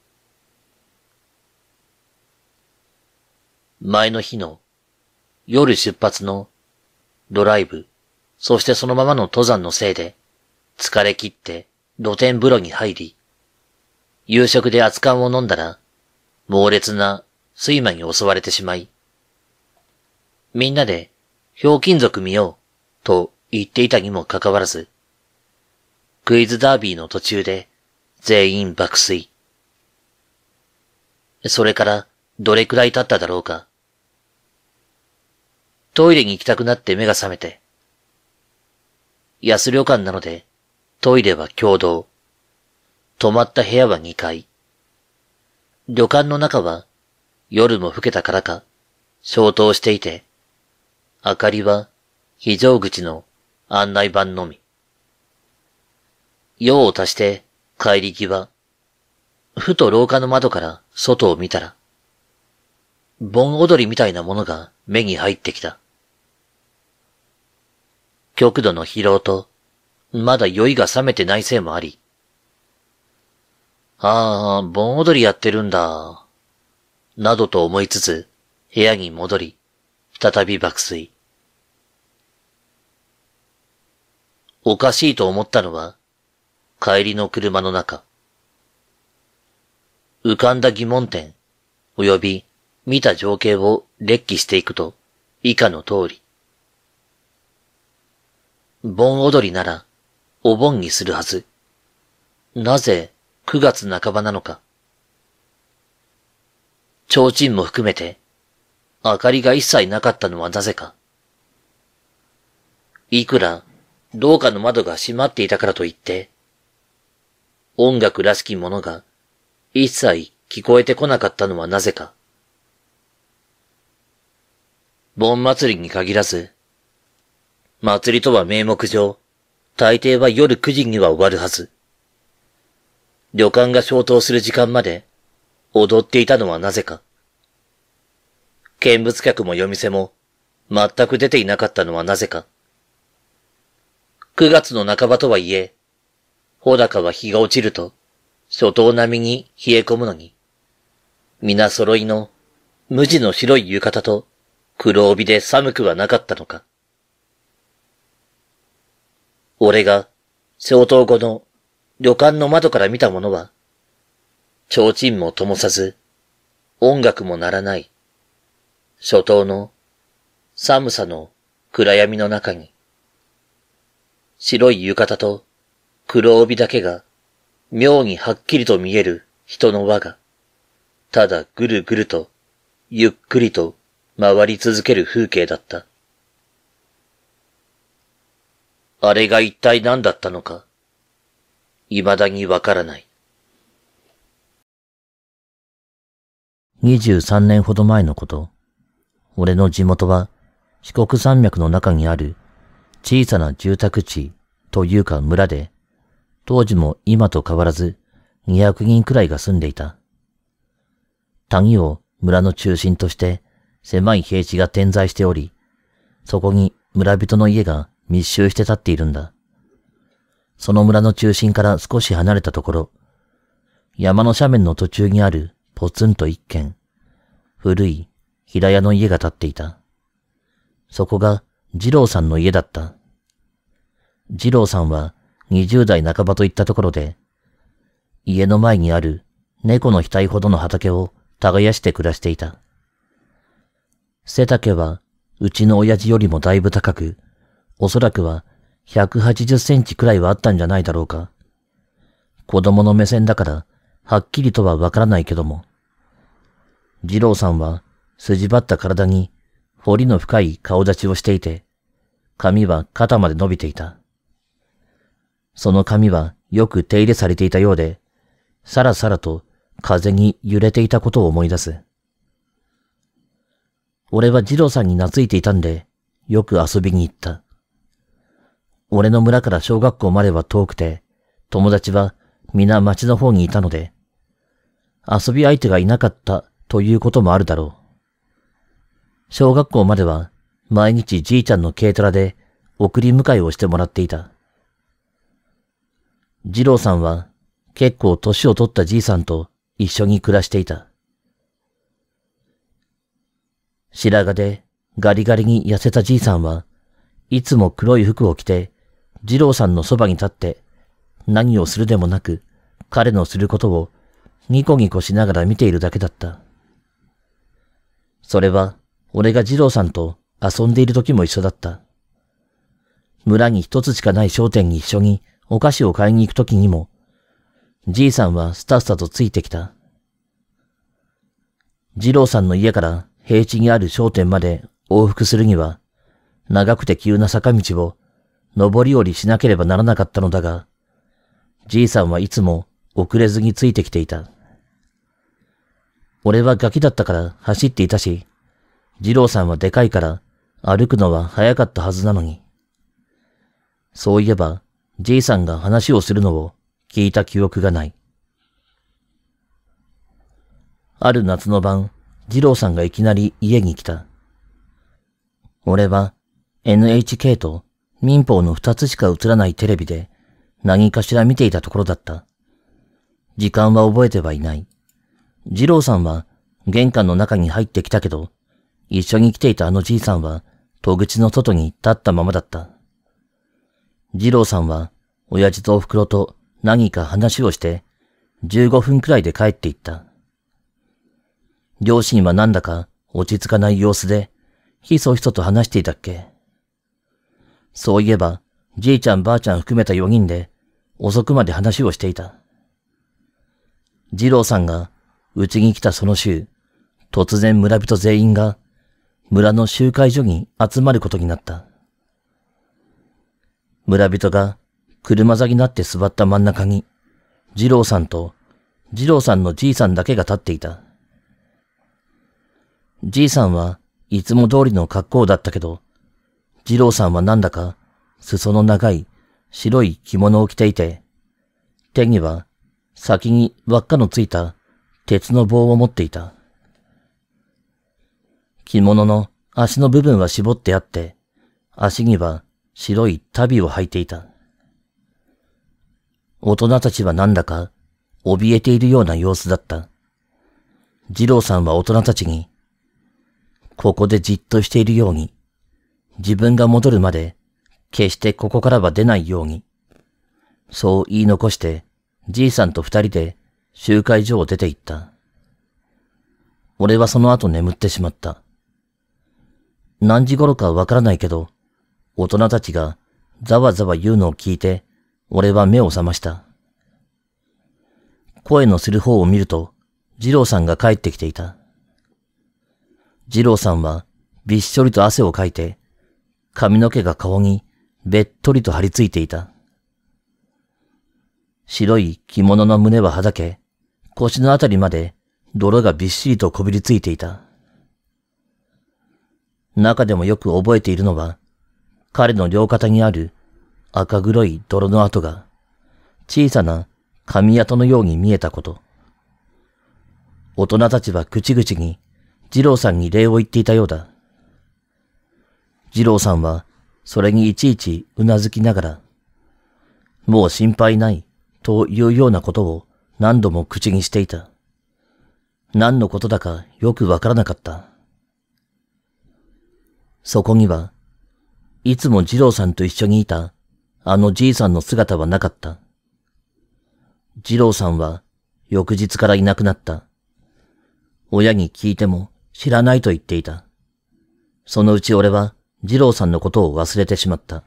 前の日の夜出発のドライブ、そしてそのままの登山のせいで疲れ切って露天風呂に入り、夕食で熱燗を飲んだら、猛烈な睡魔に襲われてしまい、みんなで、ひょうきん族見よう、と言っていたにもかかわらず、クイズダービーの途中で、全員爆睡。それから、どれくらい経っただろうか。トイレに行きたくなって目が覚めて、安旅館なので、トイレは共同。泊まった部屋は2階。旅館の中は夜も更けたからか消灯していて、明かりは非常口の案内板のみ。用を足して帰り際、ふと廊下の窓から外を見たら、盆踊りみたいなものが目に入ってきた。極度の疲労と、まだ酔いが覚めてないせいもあり、ああ、盆踊りやってるんだ。などと思いつつ、部屋に戻り、再び爆睡。おかしいと思ったのは、帰りの車の中。浮かんだ疑問点、及び見た情景を列記していくと、以下の通り。盆踊りなら、お盆にするはず。なぜ、9月半ばなのか。提灯も含めて、明かりが一切なかったのはなぜか。いくら、廊下の窓が閉まっていたからといって、音楽らしきものが一切聞こえてこなかったのはなぜか。盆祭りに限らず、祭りとは名目上、大抵は夜9時には終わるはず。旅館が消灯する時間まで踊っていたのはなぜか。見物客も夜店も全く出ていなかったのはなぜか。9月の半ばとはいえ、穂高は日が落ちると、初冬並みに冷え込むのに、皆揃いの無地の白い浴衣と黒帯で寒くはなかったのか。俺が、消灯後の旅館の窓から見たものは、提灯も灯さず、音楽も鳴らない、初冬の寒さの暗闇の中に、白い浴衣と黒帯だけが妙にはっきりと見える人の輪が、ただぐるぐると、ゆっくりと回り続ける風景だった。あれが一体何だったのか。未だにわからない。23年ほど前のこと、俺の地元は四国山脈の中にある小さな住宅地というか村で、当時も今と変わらず200人くらいが住んでいた。谷を村の中心として狭い平地が点在しており、そこに村人の家が密集して立っているんだ。その村の中心から少し離れたところ、山の斜面の途中にあるポツンと一軒、古い平屋の家が建っていた。そこが二郎さんの家だった。二郎さんは20代半ばといったところで、家の前にある猫の額ほどの畑を耕して暮らしていた。背丈はうちの親父よりもだいぶ高く、おそらくは180センチくらいはあったんじゃないだろうか。子供の目線だから、はっきりとはわからないけども。二郎さんは、筋張った体に、彫りの深い顔立ちをしていて、髪は肩まで伸びていた。その髪はよく手入れされていたようで、さらさらと風に揺れていたことを思い出す。俺は二郎さんに懐いていたんで、よく遊びに行った。俺の村から小学校までは遠くて、友達は皆町の方にいたので、遊び相手がいなかったということもあるだろう。小学校までは毎日じいちゃんの軽トラで送り迎えをしてもらっていた。二郎さんは結構年を取ったじいさんと一緒に暮らしていた。白髪でガリガリに痩せたじいさんはいつも黒い服を着て二郎さんのそばに立って、何をするでもなく、彼のすることをニコニコしながら見ているだけだった。それは、俺が二郎さんと遊んでいる時も一緒だった。村に一つしかない商店に一緒にお菓子を買いに行く時にも、じいさんはスタスタとついてきた。二郎さんの家から平地にある商店まで往復するには、長くて急な坂道を上り下りしなければならなかったのだが、じいさんはいつも遅れずについてきていた。俺はガキだったから走っていたし、二郎さんはでかいから歩くのは早かったはずなのに。そういえば、じいさんが話をするのを聞いた記憶がない。ある夏の晩、二郎さんがいきなり家に来た。俺は NHK と民法の二つしか映らないテレビで何かしら見ていたところだった。時間は覚えてはいない。二郎さんは玄関の中に入ってきたけど、一緒に来ていたあのじいさんは戸口の外に立ったままだった。二郎さんは親父とお袋と何か話をして15分くらいで帰っていった。両親はなんだか落ち着かない様子で、ひそひそと話していたっけ。そういえば、じいちゃんばあちゃん含めた4人で、遅くまで話をしていた。次郎さんが、うちに来たその週、突然村人全員が、村の集会所に集まることになった。村人が、車座になって座った真ん中に、二郎さんと、二郎さんのじいさんだけが立っていた。じいさんはいつも通りの格好だったけど、二郎さんはなんだか、裾の長い白い着物を着ていて、手には先に輪っかのついた鉄の棒を持っていた。着物の足の部分は絞ってあって、足には白い足袋を履いていた。大人たちはなんだか怯えているような様子だった。二郎さんは大人たちに、ここでじっとしているように自分が戻るまで、決してここからは出ないように。そう言い残して、じいさんと二人で集会所を出て行った。俺はその後眠ってしまった。何時頃かわからないけど、大人たちがざわざわ言うのを聞いて、俺は目を覚ました。声のする方を見ると、二郎さんが帰ってきていた。二郎さんはびっしょりと汗をかいて、髪の毛が顔にべっとりと張り付いていた。白い着物の胸ははだけ、腰のあたりまで泥がびっしりとこびりついていた。中でもよく覚えているのは、彼の両肩にある赤黒い泥の跡が小さな髪跡のように見えたこと。大人たちは口々に二郎さんに礼を言っていたようだ。二郎さんは、それにいちいち頷きながら、もう心配ない、というようなことを何度も口にしていた。何のことだかよくわからなかった。そこには、いつも二郎さんと一緒にいた、あのじいさんの姿はなかった。二郎さんは、翌日からいなくなった。親に聞いても知らないと言っていた。そのうち俺は、二郎さんのことを忘れてしまった。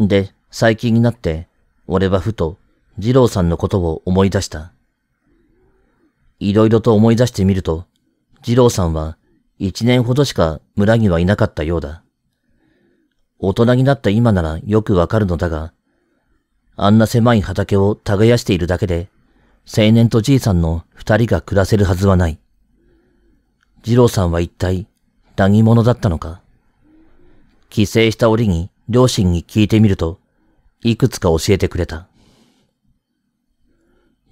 で、最近になって、俺はふと、二郎さんのことを思い出した。いろいろと思い出してみると、二郎さんは、一年ほどしか村にはいなかったようだ。大人になった今ならよくわかるのだが、あんな狭い畑を耕しているだけで、青年とじいさんの二人が暮らせるはずはない。二郎さんは一体何者だったのか。帰省した折に両親に聞いてみると、いくつか教えてくれた。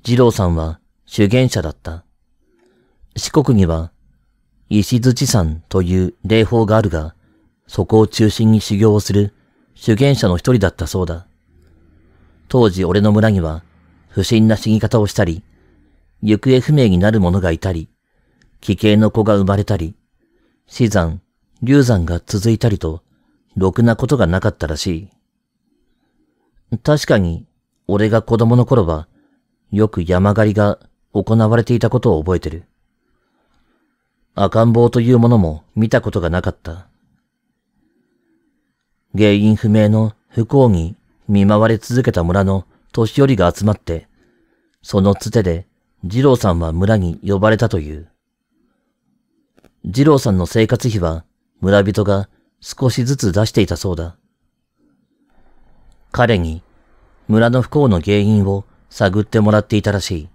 二郎さんは修験者だった。四国には石槌山という霊峰があるが、そこを中心に修行をする修験者の一人だったそうだ。当時俺の村には不審な死に方をしたり、行方不明になる者がいたり、奇形の子が生まれたり、死産、流産が続いたりと、ろくなことがなかったらしい。確かに、俺が子供の頃は、よく山狩りが行われていたことを覚えてる。赤ん坊というものも見たことがなかった。原因不明の不幸に見舞われ続けた村の年寄りが集まって、そのつてで二郎さんは村に呼ばれたという。二郎さんの生活費は村人が少しずつ出していたそうだ。彼に村の不幸の原因を探ってもらっていたらしい。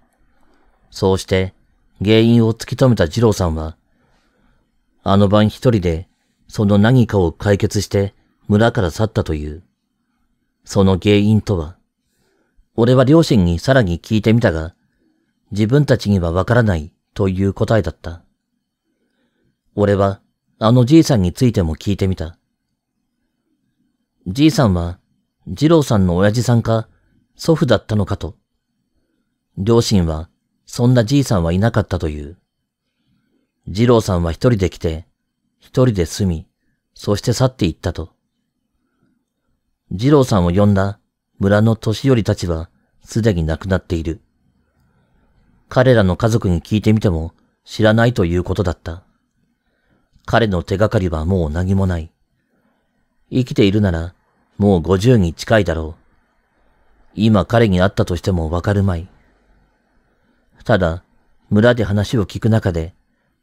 そうして原因を突き止めた二郎さんは、あの晩一人でその何かを解決して村から去ったという。その原因とは、俺は両親にさらに聞いてみたが、自分たちにはわからないという答えだった。俺はあのじいさんについても聞いてみた。じいさんは、二郎さんの親父さんか、祖父だったのかと。両親は、そんなじいさんはいなかったという。次郎さんは一人で来て、一人で住み、そして去っていったと。次郎さんを呼んだ村の年寄りたちは、すでに亡くなっている。彼らの家族に聞いてみても、知らないということだった。彼の手がかりはもう何もない。生きているなら、もう五十に近いだろう。今彼に会ったとしてもわかるまい。ただ、村で話を聞く中で、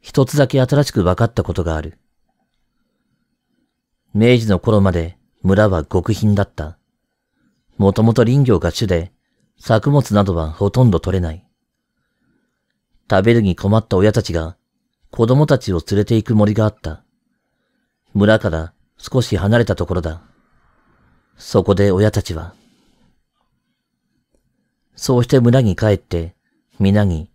一つだけ新しく分かったことがある。明治の頃まで村は極貧だった。もともと林業が主で、作物などはほとんど取れない。食べるに困った親たちが子供たちを連れて行く森があった。村から少し離れたところだ。そこで親たちは。そうして村に帰って、皆に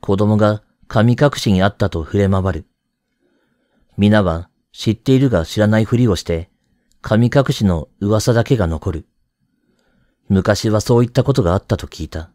子供が神隠しにあったと触れ回る。皆は知っているが知らないふりをして、神隠しの噂だけが残る。昔はそういったことがあったと聞いた。